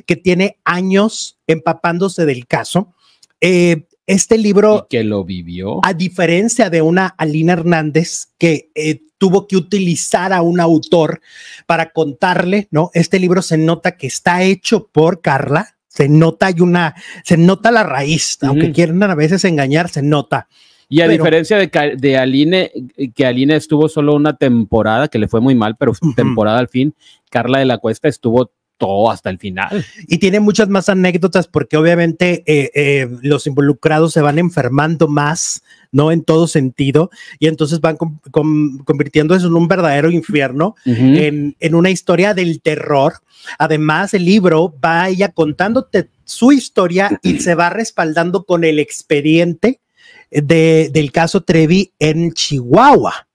que tiene años empapándose del caso. Eh, este libro... que lo vivió. A diferencia de una Alina Hernández que eh, tuvo que utilizar a un autor para contarle, ¿no? Este libro se nota que está hecho por Carla. Se nota, hay una, se nota la raíz, aunque quieran a veces engañar, se nota. Y a diferencia de, Aline, que Aline estuvo solo una temporada, que le fue muy mal, pero temporada al fin, Carla de la Cuesta estuvo todo hasta el final. Y tiene muchas más anécdotas porque obviamente eh, eh, los involucrados se van enfermando más, ¿no? En todo sentido, y entonces van convirtiéndose en un verdadero infierno, en, en una historia del terror. Además, el libro va ella contándote su historia y se va respaldando con el expediente del caso Trevi en Chihuahua.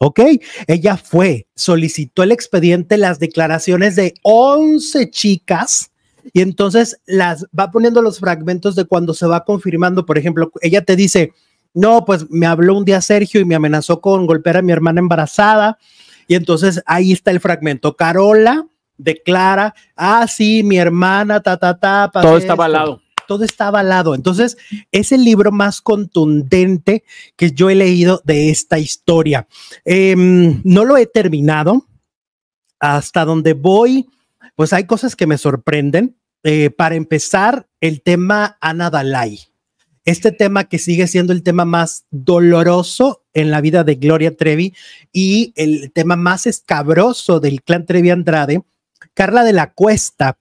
¿Ok? Ella fue, solicitó el expediente, las declaraciones de 11 chicas y entonces las va poniendo los fragmentos de cuando se va confirmando. Por ejemplo, ella te dice, no, pues me habló un día Sergio y me amenazó con golpear a mi hermana embarazada. Y entonces ahí está el fragmento. Carola declara, ah, sí, mi hermana, ta, ta, ta. Todo está estaba al lado todo está avalado. Entonces, es el libro más contundente que yo he leído de esta historia. Em, no lo he terminado. Hasta donde voy, pues hay cosas que me sorprenden. Eh, para empezar, el tema Ana Dalai. Este tema que sigue siendo el tema más doloroso en la vida de Gloria Trevi y el tema más escabroso del clan Trevi Andrade, Carla de la Cuesta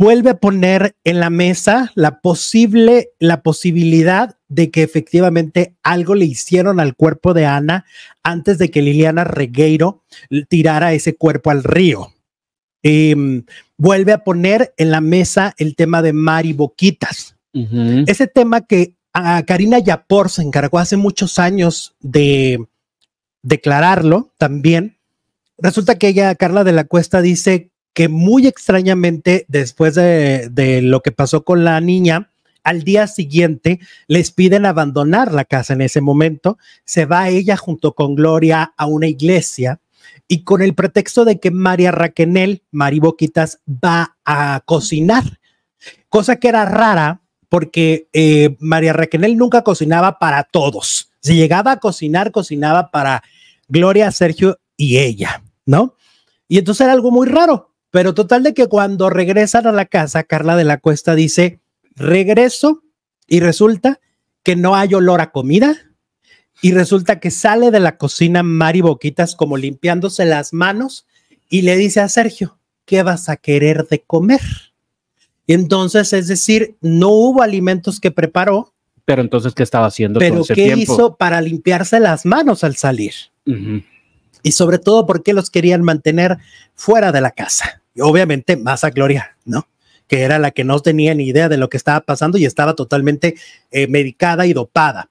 vuelve a poner en la mesa la posible, la posibilidad de que efectivamente algo le hicieron al cuerpo de Ana antes de que Liliana Regueiro tirara ese cuerpo al río. Em, vuelve a poner en la mesa el tema de Mari Boquitas. Ese tema que a ah, Karina Yapor se encargó hace muchos años de declararlo también. Resulta que ella, Carla de la Cuesta, dice que muy extrañamente, después de, lo que pasó con la niña, al día siguiente les piden abandonar la casa en ese momento. Se va ella junto con Gloria a una iglesia y con el pretexto de que María Raquenel, Mari Boquitas, va a cocinar, cosa que era rara porque eh, María Raquenel nunca cocinaba para todos. Si llegaba a cocinar, cocinaba para Gloria, Sergio y ella, ¿no? Y entonces era algo muy raro, pero total de que cuando regresan a la casa, Carla de la Cuesta dice, regreso y resulta que no hay olor a comida y resulta que sale de la cocina Mari Boquitas como limpiándose las manos y le dice a Sergio, ¿qué vas a querer de comer? Y entonces, es decir, no hubo alimentos que preparó. Pero entonces, ¿qué estaba haciendo? Pero ¿qué hizo para limpiarse las manos al salir? Y sobre todo, ¿por qué los querían mantener fuera de la casa? obviamente masa Gloria, ¿no? Que era la que no tenía ni idea de lo que estaba pasando y estaba totalmente eh, medicada y dopada.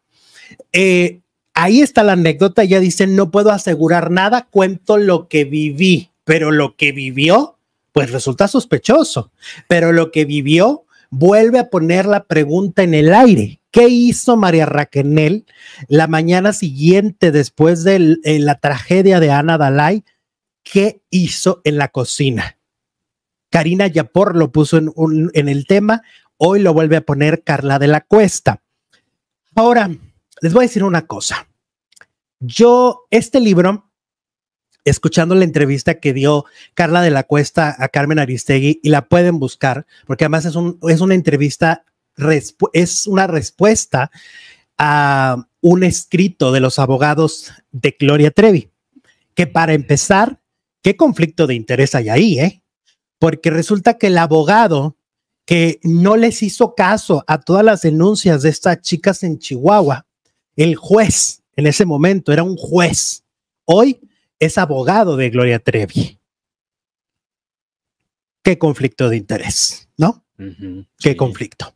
Eh, ahí está la anécdota, ya dicen, no puedo asegurar nada, cuento lo que viví, pero lo que vivió, pues resulta sospechoso, pero lo que vivió vuelve a poner la pregunta en el aire. ¿Qué hizo María Raquenel la mañana siguiente después de la tragedia de Ana Dalai? ¿Qué hizo en la cocina? Karina Yapor lo puso en, el tema, hoy lo vuelve a poner Carla de la Cuesta. Ahora, les voy a decir una cosa. Yo, este libro, escuchando la entrevista que dio Carla de la Cuesta a Carmen Aristegui, y la pueden buscar, porque además es, es una entrevista, es una respuesta a un escrito de los abogados de Gloria Trevi, que para empezar, ¿qué conflicto de interés hay ahí? Eh? porque resulta que el abogado que no les hizo caso a todas las denuncias de estas chicas en Chihuahua, el juez en ese momento era un juez, hoy es abogado de Gloria Trevi. Qué conflicto de interés, ¿no? Qué conflicto.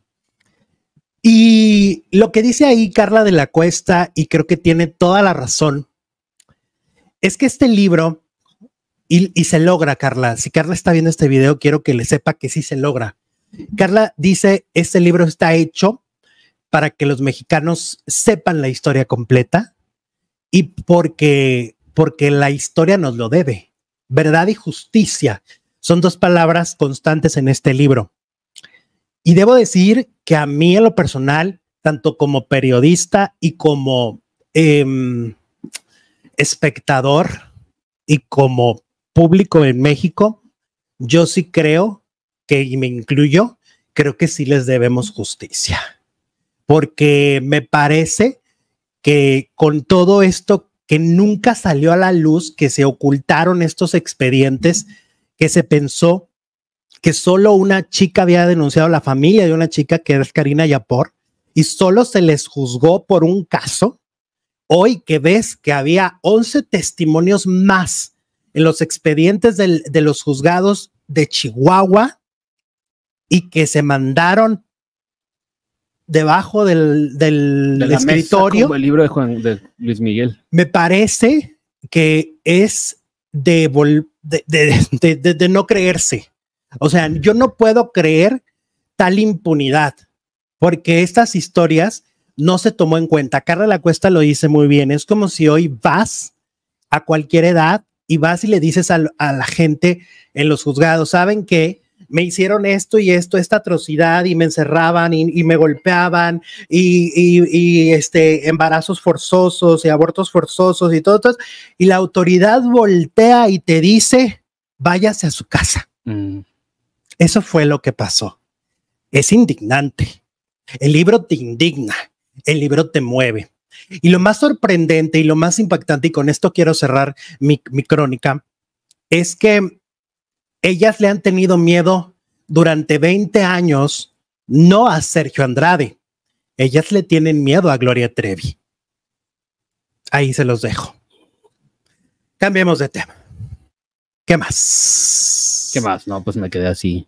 Y lo que dice ahí Carla de la Cuesta, y creo que tiene toda la razón, es que este libro y, se logra, Carla. Si Carla está viendo este video, quiero que le sepa que sí se logra. Carla dice, este libro está hecho para que los mexicanos sepan la historia completa y porque, porque la historia nos lo debe. Verdad y justicia son dos palabras constantes en este libro. Y debo decir que a mí en lo personal, tanto como periodista y como em, espectador y como público en México, yo sí creo que, y me incluyo, creo que sí les debemos justicia, porque me parece que con todo esto que nunca salió a la luz, que se ocultaron estos expedientes, que se pensó que solo una chica había denunciado a la familia de una chica que es Karina Yapor y solo se les juzgó por un caso. Hoy que ves que había 11 testimonios más en los expedientes de los juzgados de Chihuahua y que se mandaron debajo del, del escritorio. el libro de Juan de Luis Miguel. Me parece que es de, no creerse. O sea, yo no puedo creer tal impunidad, porque estas historias no se tomó en cuenta. Carla Cuesta lo dice muy bien. Es como si hoy vas a cualquier edad y vas y le dices a, la gente en los juzgados, ¿saben qué? me hicieron esto y esto, esta atrocidad, y me encerraban y, me golpeaban, y, este, embarazos forzosos y abortos forzosos y todo, esto. Y la autoridad voltea y te dice, váyase a su casa. Mm. Eso fue lo que pasó. Es indignante. El libro te indigna, el libro te mueve. Y lo más sorprendente y lo más impactante, y con esto quiero cerrar mi, crónica, es que ellas le han tenido miedo durante 20 años no a Sergio Andrade, ellas le tienen miedo a Gloria Trevi. Ahí se los dejo. Cambiemos de tema. ¿Qué más? ¿Qué más? No, pues me quedé así.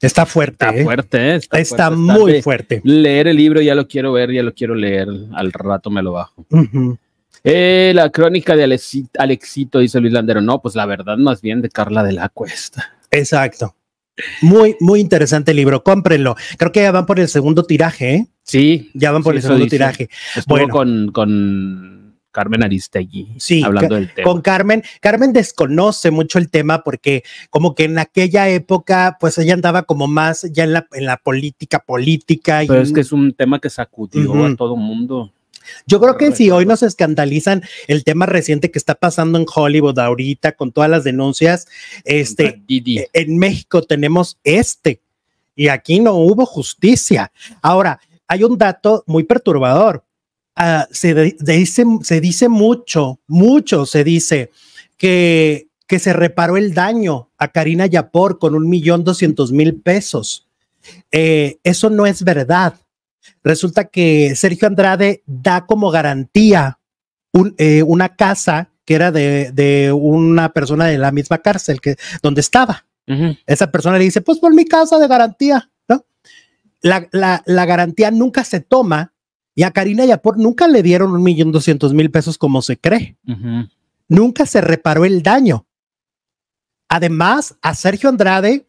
Está fuerte. ¿eh? ¿eh? Está fuerte, Está, muy fuerte. Leer el libro ya lo quiero ver, ya lo quiero leer. Al rato me lo bajo. Eh, la crónica de Alexito, dice Luis Landero. No, pues la verdad, más bien de Carla de la Cuesta. Exacto. Muy, muy interesante el libro. Cómprenlo. Creo que ya van por el segundo tiraje, ¿eh? Sí. Ya van por el segundo tiraje. bueno. con, con Carmen Aristegui sí, hablando del tema. Con Carmen, Carmen desconoce mucho el tema porque como que en aquella época pues ella andaba como más ya en la, en la política política. Pero es que es un tema que sacudió a todo mundo. Yo creo que si hoy nos escandalizan el tema reciente que está pasando en Hollywood ahorita con todas las denuncias, este, e, en México tenemos este y aquí no hubo justicia. Ahora, hay un dato muy perturbador. Ah, se, dice, se, dice, mucho, mucho se dice que, que se reparó el daño a Karina Yapor con un millón doscientos mil pesos. Eh, eso no es verdad. Resulta que Sergio Andrade da como garantía eh, una casa que era de, una persona de la misma cárcel que donde estaba. Esa persona le dice, pues por mi casa de garantía, ¿no? la, garantía nunca se toma y a Karina Yapor nunca le dieron un millón doscientos mil pesos como se cree. Nunca se reparó el daño. Además, a Sergio Andrade,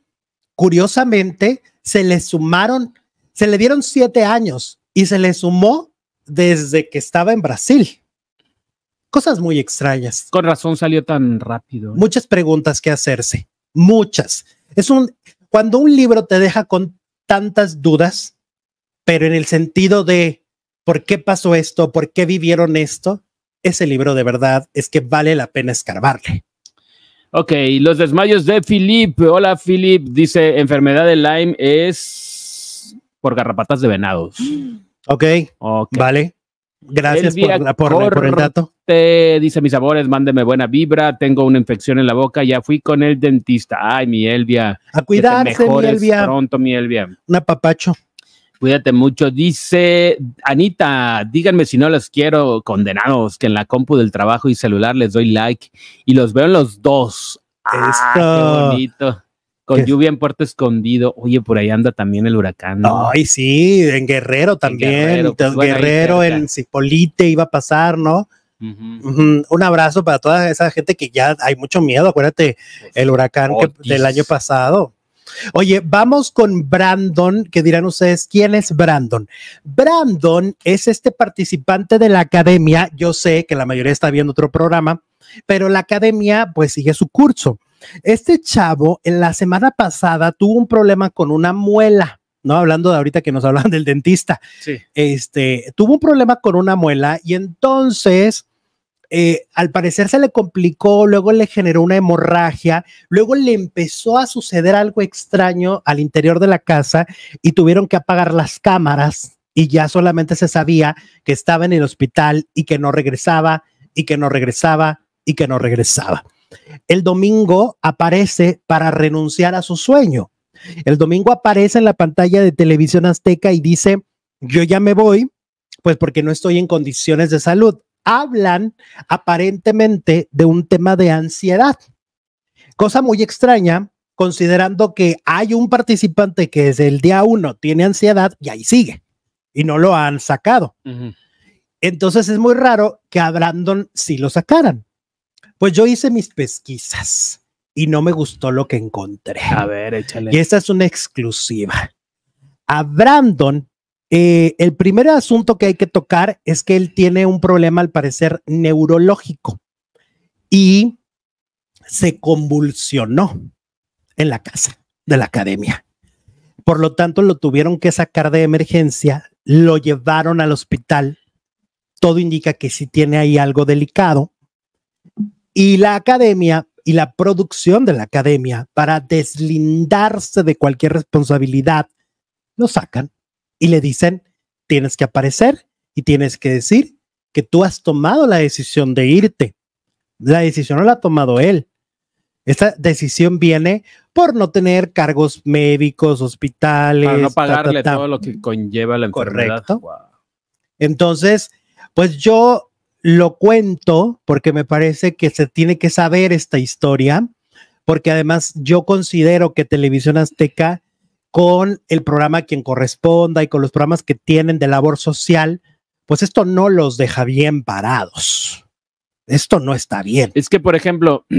curiosamente, se le sumaron, se le dieron siete años y se le sumó desde que estaba en Brasil. Cosas muy extrañas. Con razón salió tan rápido. ¿eh? Muchas preguntas que hacerse. Muchas. Es un, cuando un libro te deja con tantas dudas, pero en el sentido de por qué pasó esto, por qué vivieron esto, ese libro de verdad es que vale la pena escarbarle. Ok, los desmayos de Filip. Hola, Philip. Dice, enfermedad de Lyme es por garrapatas de venados. Ok, vale. Gracias por, el dato. Dice mis amores, mándeme buena vibra. Tengo una infección en la boca. Ya fui con el dentista. Ay, mi Elvia. A cuidarse, mi Elvia. Pronto, mi Elvia. Una papacho. Cuídate mucho, dice Anita, díganme si no los quiero condenados, que en la compu del trabajo y celular les doy like y los veo los dos. Ah, bonito. Con lluvia en Puerto Escondido. Oye, por ahí anda también el huracán. Ay, sí, en Guerrero también. Guerrero, pues, en Cipolite iba a pasar, ¿no? Un abrazo para toda esa gente que ya hay mucho miedo. Acuérdate, pues, el huracán del año pasado. Oye, vamos con Brandon, que dirán ustedes, ¿quién es Brandon? Brandon es este participante de la academia. Yo sé que la mayoría está viendo otro programa, pero la academia pues sigue su curso. Este chavo en la semana pasada tuvo un problema con una muela. No hablando de ahorita que nos hablan del dentista. Sí. Este tuvo un problema con una muela y entonces eh, al parecer se le complicó, luego le generó una hemorragia, luego le empezó a suceder algo extraño al interior de la casa y tuvieron que apagar las cámaras y ya solamente se sabía que estaba en el hospital y que no regresaba y que no regresaba y que no regresaba. El domingo aparece para renunciar a su sueño. El domingo aparece en la pantalla de televisión azteca y dice, yo ya me voy, pues porque no estoy en condiciones de salud hablan aparentemente de un tema de ansiedad. Cosa muy extraña, considerando que hay un participante que desde el día uno tiene ansiedad y ahí sigue, y no lo han sacado. Entonces es muy raro que a Brandon sí lo sacaran. Pues yo hice mis pesquisas y no me gustó lo que encontré. A ver, échale. Y esta es una exclusiva. A Brandon eh, el primer asunto que hay que tocar es que él tiene un problema, al parecer, neurológico y se convulsionó en la casa de la academia. Por lo tanto, lo tuvieron que sacar de emergencia, lo llevaron al hospital. Todo indica que sí tiene ahí algo delicado. Y la academia y la producción de la academia, para deslindarse de cualquier responsabilidad, lo sacan y le dicen, tienes que aparecer y tienes que decir que tú has tomado la decisión de irte. La decisión no la ha tomado él. Esta decisión viene por no tener cargos médicos, hospitales. Para no pagarle todo lo que conlleva la enfermedad. Correcto. Entonces, pues yo lo cuento porque me parece que se tiene que saber esta historia, porque además yo considero que Televisión Azteca con el programa quien corresponda y con los programas que tienen de labor social, pues esto no los deja bien parados. Esto no está bien. Es que, por ejemplo,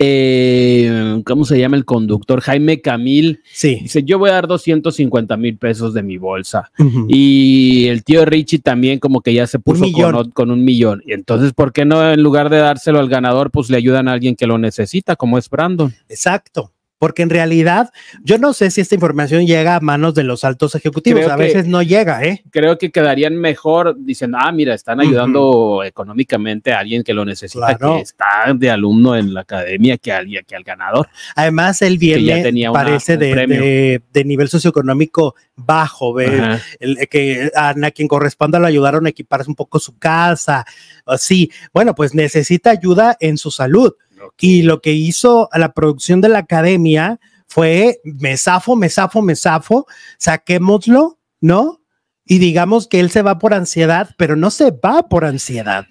eh, ¿cómo se llama el conductor? Jaime Camil. Sí. Dice, yo voy a dar 250 mil pesos de mi bolsa. Y el tío Richie también como que ya se puso con, con, un millón. Y entonces, ¿por qué no en lugar de dárselo al ganador, pues le ayudan a alguien que lo necesita, como es Brandon? Exacto porque en realidad yo no sé si esta información llega a manos de los altos ejecutivos, a veces no llega, ¿eh? Creo que quedarían mejor diciendo, ah, mira, están ayudando económicamente a alguien que lo necesita, que está de alumno en la academia, que al, que al ganador. Además, él viene, tenía parece de, nivel socioeconómico bajo, ver, que a, quien corresponda lo ayudaron a equiparse un poco su casa, así. Bueno, pues necesita ayuda en su salud y lo que hizo a la producción de la academia fue, me mesafo, me saquemoslo saquémoslo, ¿no? Y digamos que él se va por ansiedad, pero no se va por ansiedad.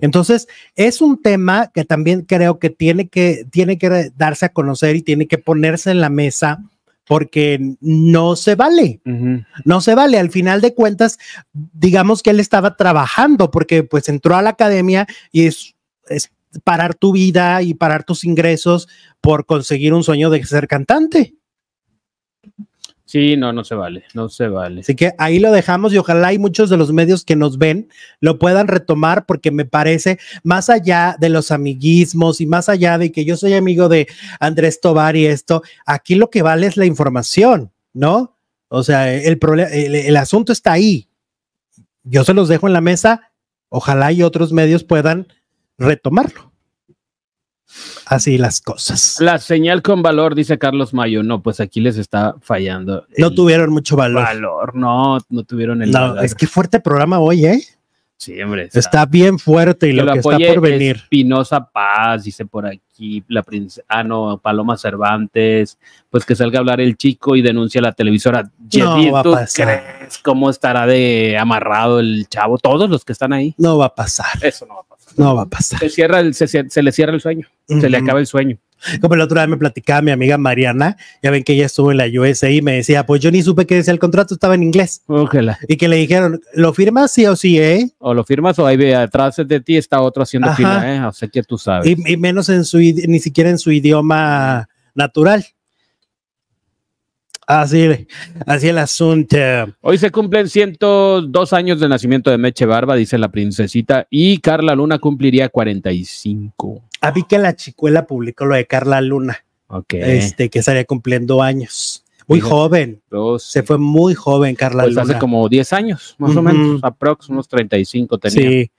Entonces, es un tema que también creo que tiene que, tiene que darse a conocer y tiene que ponerse en la mesa porque no se vale, no se vale. Al final de cuentas, digamos que él estaba trabajando porque pues entró a la academia y es parar tu vida y parar tus ingresos por conseguir un sueño de ser cantante. Sí, no, no se vale, no se vale. Así que ahí lo dejamos y ojalá hay muchos de los medios que nos ven lo puedan retomar porque me parece, más allá de los amiguismos y más allá de que yo soy amigo de Andrés Tobar y esto, aquí lo que vale es la información, ¿no? O sea, el, el, el asunto está ahí. Yo se los dejo en la mesa. Ojalá y otros medios puedan retomarlo. Así las cosas. La señal con valor, dice Carlos Mayo. No, pues aquí les está fallando. No tuvieron mucho valor. Valor, no, no tuvieron el no, Es que fuerte programa hoy, ¿eh? Sí, hombre. Está, bien fuerte y lo, que está por venir. Espinosa Paz, dice por aquí, la princesa, ah, no, Paloma Cervantes, pues que salga a hablar el chico y denuncia a la televisora. va a pasar. cómo estará de amarrado el chavo? Todos los que están ahí. No va a pasar. Eso no va a pasar. No va a pasar. Se, cierra se, le cierra el sueño, se le acaba el sueño. Como la otra vez me platicaba mi amiga Mariana, ya ven que ella estuvo en la USA y me decía, pues yo ni supe que decía el contrato, estaba en inglés. Y que le dijeron, ¿lo firmas sí o sí, eh? O lo firmas o ahí detrás de ti está otro haciendo firma fila, eh? O sea que tú sabes. Y, y menos en su, ni siquiera en su idioma natural. Así, así el asunto. Hoy se cumplen 102 años de nacimiento de Meche Barba, dice la princesita, y Carla Luna cumpliría 45. A ah, vi que la chicuela publicó lo de Carla Luna. Ok. Este, que estaría cumpliendo años. Muy joven. Se fue muy joven Carla pues Luna. Hace como 10 años, más o menos, aprox, unos 35 tenía. Sí,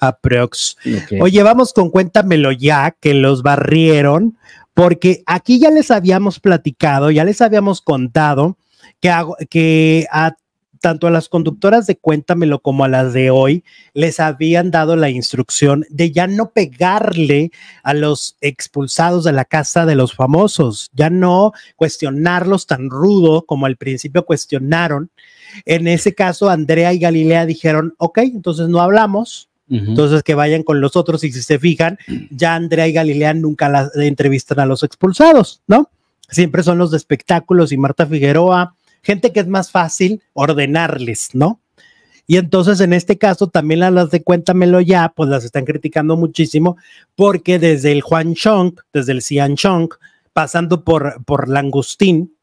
aprox. Oye, vamos con Cuéntamelo Ya, que los barrieron porque aquí ya les habíamos platicado, ya les habíamos contado que, tanto a las conductoras de Cuéntamelo como a las de hoy les habían dado la instrucción de ya no pegarle a los expulsados de la casa de los famosos, ya no cuestionarlos tan rudo como al principio cuestionaron. En ese caso, Andrea y Galilea dijeron, ok, entonces no hablamos, entonces, que vayan con los otros y si se fijan, ya Andrea y Galilea nunca las entrevistan a los expulsados, ¿no? Siempre son los de espectáculos y Marta Figueroa, gente que es más fácil ordenarles, ¿no? Y entonces en este caso también a las de Cuéntamelo ya, pues las están criticando muchísimo porque desde el Juan Chong, desde el Xian Chong, pasando por, por Langustín,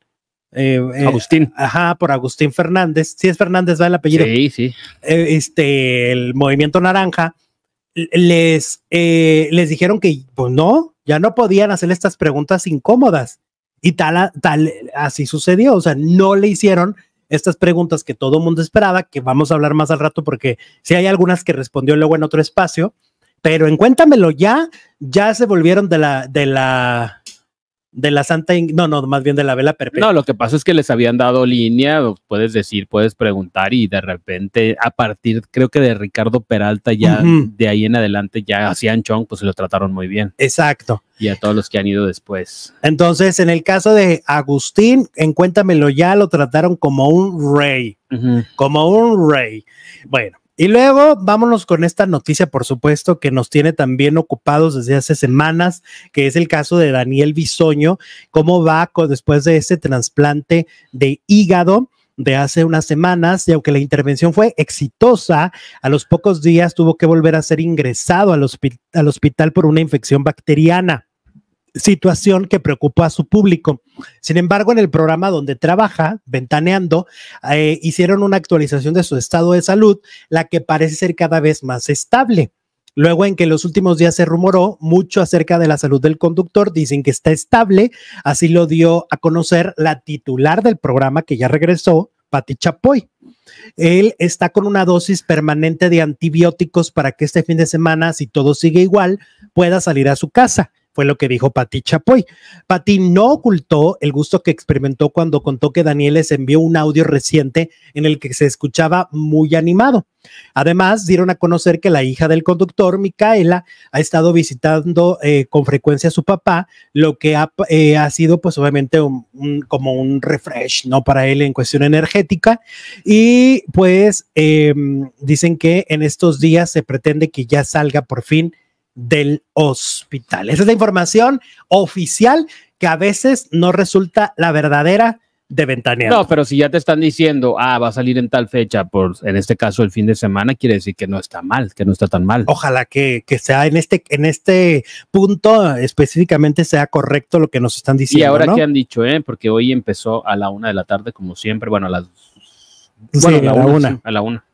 eh, eh, Agustín. Ajá, por Agustín Fernández. Si es Fernández, va el apellido. Sí, sí. Eh, este, el Movimiento Naranja, les, les dijeron que, pues no, ya no podían hacer estas preguntas incómodas. Y tal, tal, así sucedió. O sea, no le hicieron estas preguntas que todo mundo esperaba, que vamos a hablar más al rato porque si hay algunas que respondió luego en otro espacio. Pero en Cuéntamelo ya, ya se volvieron de la, de la, de la Santa, In no, no, más bien de la vela perpetua. No, lo que pasa es que les habían dado línea, puedes decir, puedes preguntar y de repente a partir, creo que de Ricardo Peralta ya, de ahí en adelante ya hacían Chong, pues lo trataron muy bien. Exacto. Y a todos los que han ido después. Entonces, en el caso de Agustín, en Cuéntamelo ya, lo trataron como un rey, como un rey. Bueno, y luego vámonos con esta noticia, por supuesto, que nos tiene también ocupados desde hace semanas, que es el caso de Daniel Bisoño, cómo va después de ese trasplante de hígado de hace unas semanas y aunque la intervención fue exitosa, a los pocos días tuvo que volver a ser ingresado al hospital por una infección bacteriana situación que preocupó a su público. Sin embargo, en el programa donde trabaja, Ventaneando, eh, hicieron una actualización de su estado de salud, la que parece ser cada vez más estable. Luego en que en los últimos días se rumoró mucho acerca de la salud del conductor, dicen que está estable, así lo dio a conocer la titular del programa que ya regresó, Pati Chapoy. Él está con una dosis permanente de antibióticos para que este fin de semana, si todo sigue igual, pueda salir a su casa fue lo que dijo Pati Chapoy. Pati no ocultó el gusto que experimentó cuando contó que Daniel les envió un audio reciente en el que se escuchaba muy animado. Además, dieron a conocer que la hija del conductor, Micaela, ha estado visitando eh, con frecuencia a su papá, lo que ha, eh, sido pues obviamente como un refresh, ¿no? Para él en cuestión energética. Y pues em, dicen que en estos días se pretende que ya salga por fin del hospital. Esa es la información oficial que a veces no resulta la verdadera de ventanear. No, pero si ya te están diciendo, ah, va a salir en tal fecha, por en este caso el fin de semana, quiere decir que no está mal, que no está tan mal. Ojalá que, sea en este, en este punto específicamente sea correcto lo que nos están diciendo. Y ahora que han dicho, ¿eh? porque hoy empezó a la una de la tarde, como siempre, bueno, a las. Bueno, a la, una, a la una.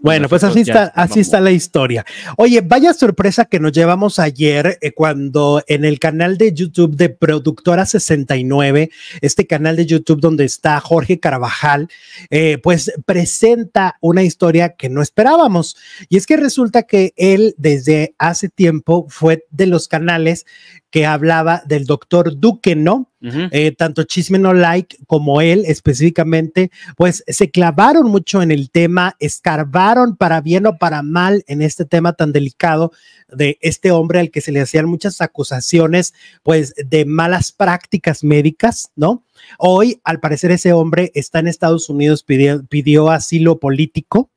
Bueno, pues así está, así está la historia. Oye, vaya sorpresa que nos llevamos ayer eh, cuando en el canal de YouTube de Productora 69, este canal de YouTube donde está Jorge Carabajal, eh, pues presenta una historia que no esperábamos. Y es que resulta que él desde hace tiempo fue de los canales que hablaba del doctor Duque, ¿no? Eh, tanto Chisme No Like como él específicamente, pues se clavaron mucho en el tema, escarbaron para bien o para mal en este tema tan delicado de este hombre al que se le hacían muchas acusaciones, pues de malas prácticas médicas, ¿no? Hoy, al parecer, ese hombre está en Estados Unidos, pidió asilo político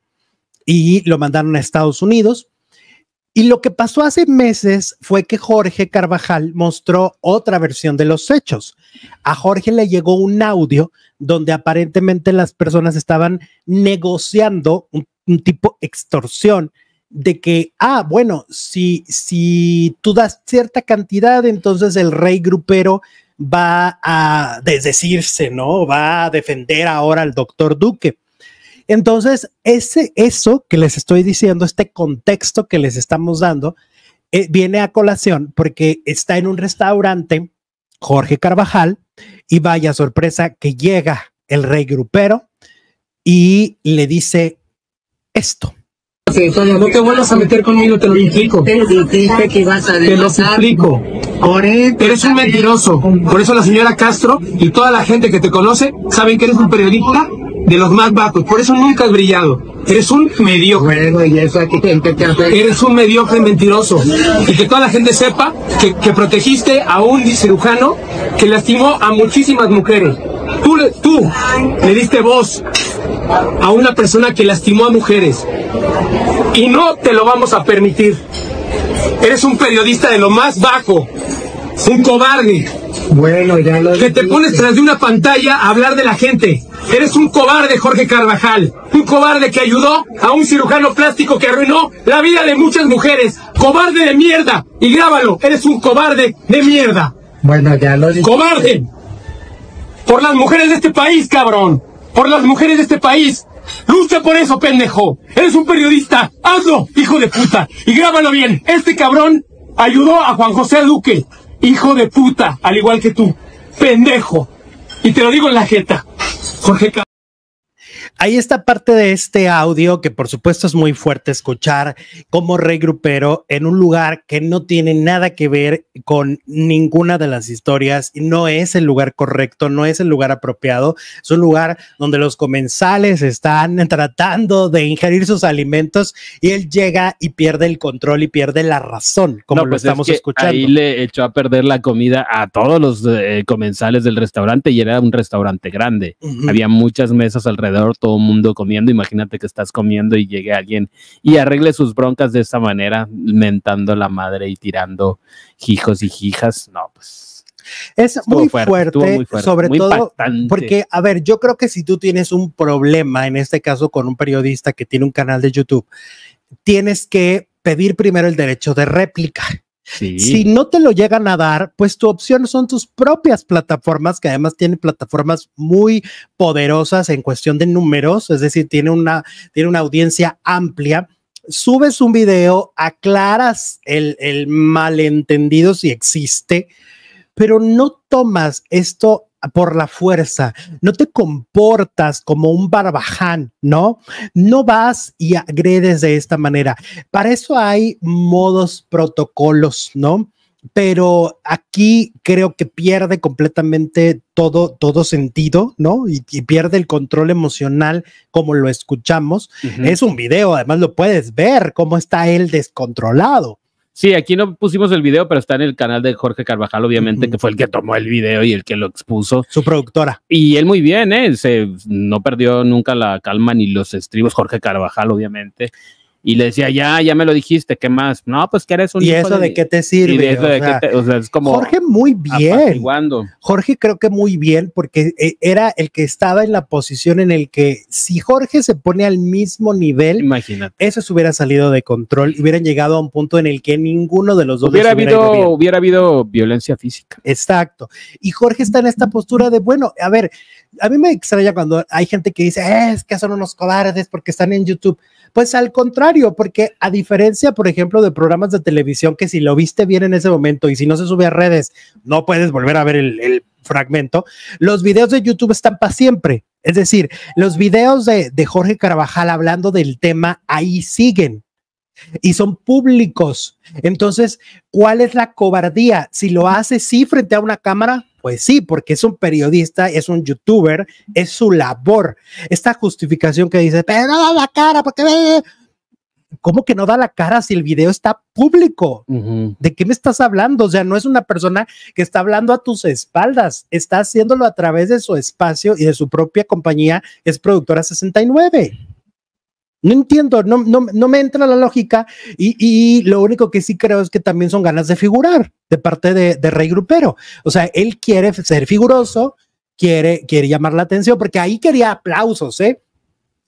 y lo mandaron a Estados Unidos y lo que pasó hace meses fue que Jorge Carvajal mostró otra versión de los hechos. A Jorge le llegó un audio donde aparentemente las personas estaban negociando un, tipo extorsión de que, ah, bueno, si, si tú das cierta cantidad, entonces el rey grupero va a desdecirse, ¿no? Va a defender ahora al doctor Duque. Entonces, ese, eso que les estoy diciendo, este contexto que les estamos dando, eh, viene a colación porque está en un restaurante Jorge Carvajal y vaya sorpresa que llega el rey grupero y le dice esto. no te vuelvas a meter conmigo, te lo explico Te lo explico Eres un mentiroso. Por eso la señora Castro y toda la gente que te conoce saben que eres un periodista de los más bajos. Por eso nunca has brillado. Eres un mediocre. Eres un mediocre mentiroso. Y que toda la gente sepa que, protegiste a un cirujano que lastimó a muchísimas mujeres. Tú, tú le diste voz a una persona que lastimó a mujeres. Y no te lo vamos a permitir. Eres un periodista de lo más bajo. Un cobarde. Bueno, ya Que te pones tras de una pantalla a hablar de la gente. Eres un cobarde, Jorge Carvajal. Un cobarde que ayudó a un cirujano plástico que arruinó la vida de muchas mujeres. Cobarde de mierda. Y grábalo, eres un cobarde de mierda. Bueno, ya lo dije. Cobarde. Por las mujeres de este país, cabrón. Por las mujeres de este país. Lucha por eso, pendejo. Eres un periodista. Hazlo, hijo de puta. Y grábalo bien. Este cabrón ayudó a Juan José Duque. Hijo de puta, al igual que tú. Pendejo. Y te lo digo en la jeta. Jorge Cabrera. Hay esta parte de este audio que por supuesto es muy fuerte escuchar como regrupero en un lugar que no tiene nada que ver con ninguna de las historias, no es el lugar correcto, no es el lugar apropiado, es un lugar donde los comensales están tratando de ingerir sus alimentos y él llega y pierde el control y pierde la razón, como lo pues estamos escuchando. Ahí le echó a perder la comida a todos los eh, comensales del restaurante y era un restaurante grande. Había muchas mesas alrededor, todo mundo comiendo. Imagínate que estás comiendo y llegue alguien y arregle sus broncas de esa manera, mentando la madre y tirando hijos y hijas. No, pues. Es muy fuerte, sobre todo porque, a ver, yo creo que si tú tienes un problema, en este caso con un periodista que tiene un canal de YouTube, tienes que pedir primero el derecho de réplica. Si no te lo llegan a dar, pues tu opción son tus propias plataformas, que además tienen plataformas muy poderosas en cuestión de números, es decir, tiene una, tiene una audiencia amplia. Subes un video, aclaras el, el malentendido si existe, pero no tomas esto por la fuerza, no te comportas como un barbaján, ¿no? No vas y agredes de esta manera. Para eso hay modos, protocolos, ¿no? Pero aquí creo que pierde completamente todo, todo sentido, ¿no? Y, pierde el control emocional como lo escuchamos. Es un video, además lo puedes ver, cómo está él descontrolado. Sí, aquí no pusimos el video, pero está en el canal de Jorge Carvajal, obviamente, que fue el que tomó el video y el que lo expuso. Su productora. Y él muy bien, ¿eh? Se, no perdió nunca la calma ni los estribos, Jorge Carvajal, obviamente y le decía, ya, ya me lo dijiste, ¿qué más? No, pues que eres un... ¿Y eso de, qué te sirve? sea, es como... Jorge muy bien. Jorge creo que muy bien porque eh, era el que estaba en la posición en el que si Jorge se pone al mismo nivel, imagínate. Eso se hubiera salido de control, hubieran llegado a un punto en el que ninguno de los dos... Hubiera, habido, hubiera habido violencia física. Exacto. Y Jorge está en esta postura de, bueno, a ver, a mí me extraña cuando hay gente que dice, eh, es que son unos cobardes porque están en YouTube. Pues al contrario porque a diferencia, por ejemplo, de programas de televisión que si lo viste bien en ese momento y si no se sube a redes, no puedes volver a ver el, fragmento, los videos de YouTube están para siempre. Es decir, los videos de, Jorge Carvajal hablando del tema ahí siguen y son públicos. Entonces, ¿cuál es la cobardía? Si lo hace sí frente a una cámara, pues sí, porque es un periodista, es un youtuber, es su labor. Esta justificación que dice, pero la cara, porque ¿cómo que no da la cara si el video está público? ¿De qué me estás hablando? O sea, no es una persona que está hablando a tus espaldas, está haciéndolo a través de su espacio y de su propia compañía, es productora 69. No entiendo, no, no, me entra la lógica y, lo único que sí creo es que también son ganas de figurar de parte de, Rey Grupero. O sea, él quiere ser figuroso, quiere, quiere llamar la atención, porque ahí quería aplausos, ¿eh?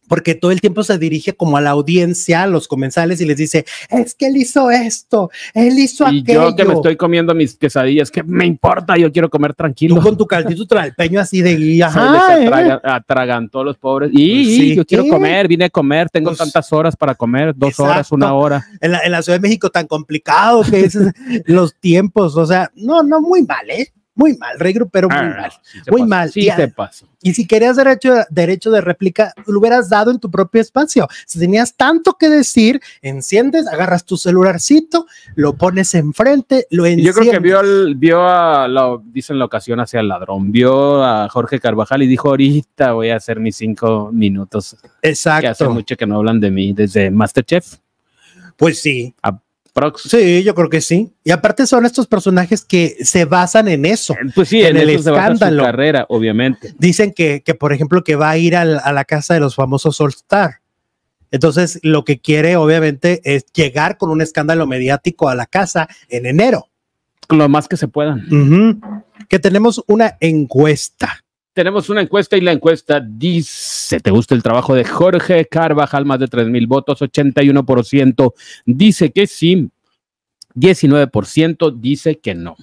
porque todo el tiempo se dirige como a la audiencia, a los comensales y les dice, es que él hizo esto, él hizo y aquello. Yo que me estoy comiendo mis quesadillas, que me importa, yo quiero comer tranquilo. Tú con tu caldito peño así de guía. Se les eh. los pobres. Y pues yo quiero comer, vine a comer, tengo pues tantas horas para comer, dos horas, una hora. En la, en la, Ciudad de México tan complicado que es los tiempos, o sea, no, no, muy mal, ¿eh? Muy mal, Regru, pero muy ah, mal. muy mal. Sí y, y si querías derecho, derecho de réplica, lo hubieras dado en tu propio espacio. Si tenías tanto que decir, enciendes, agarras tu celularcito, lo pones enfrente, lo enciendes. Yo creo que vio, vio a, la, dicen la ocasión hacia el ladrón, vio a Jorge Carvajal y dijo, ahorita voy a hacer mis cinco minutos. Exacto. Que hace mucho que no hablan de mí desde Masterchef. Pues sí. Sí, yo creo que sí. Y aparte son estos personajes que se basan en eso. Eh, pues sí, en, el escándalo. carrera, obviamente. Dicen que, que, por ejemplo, que va a ir a la casa de los famosos All Star. Entonces, lo que quiere, obviamente, es llegar con un escándalo mediático a la casa en enero. Lo más que se puedan. Que tenemos una encuesta tenemos una encuesta y la encuesta dice, ¿te gusta el trabajo de Jorge Carvajal? Más de 3.000 votos, 81% dice que sí, 19% dice que no.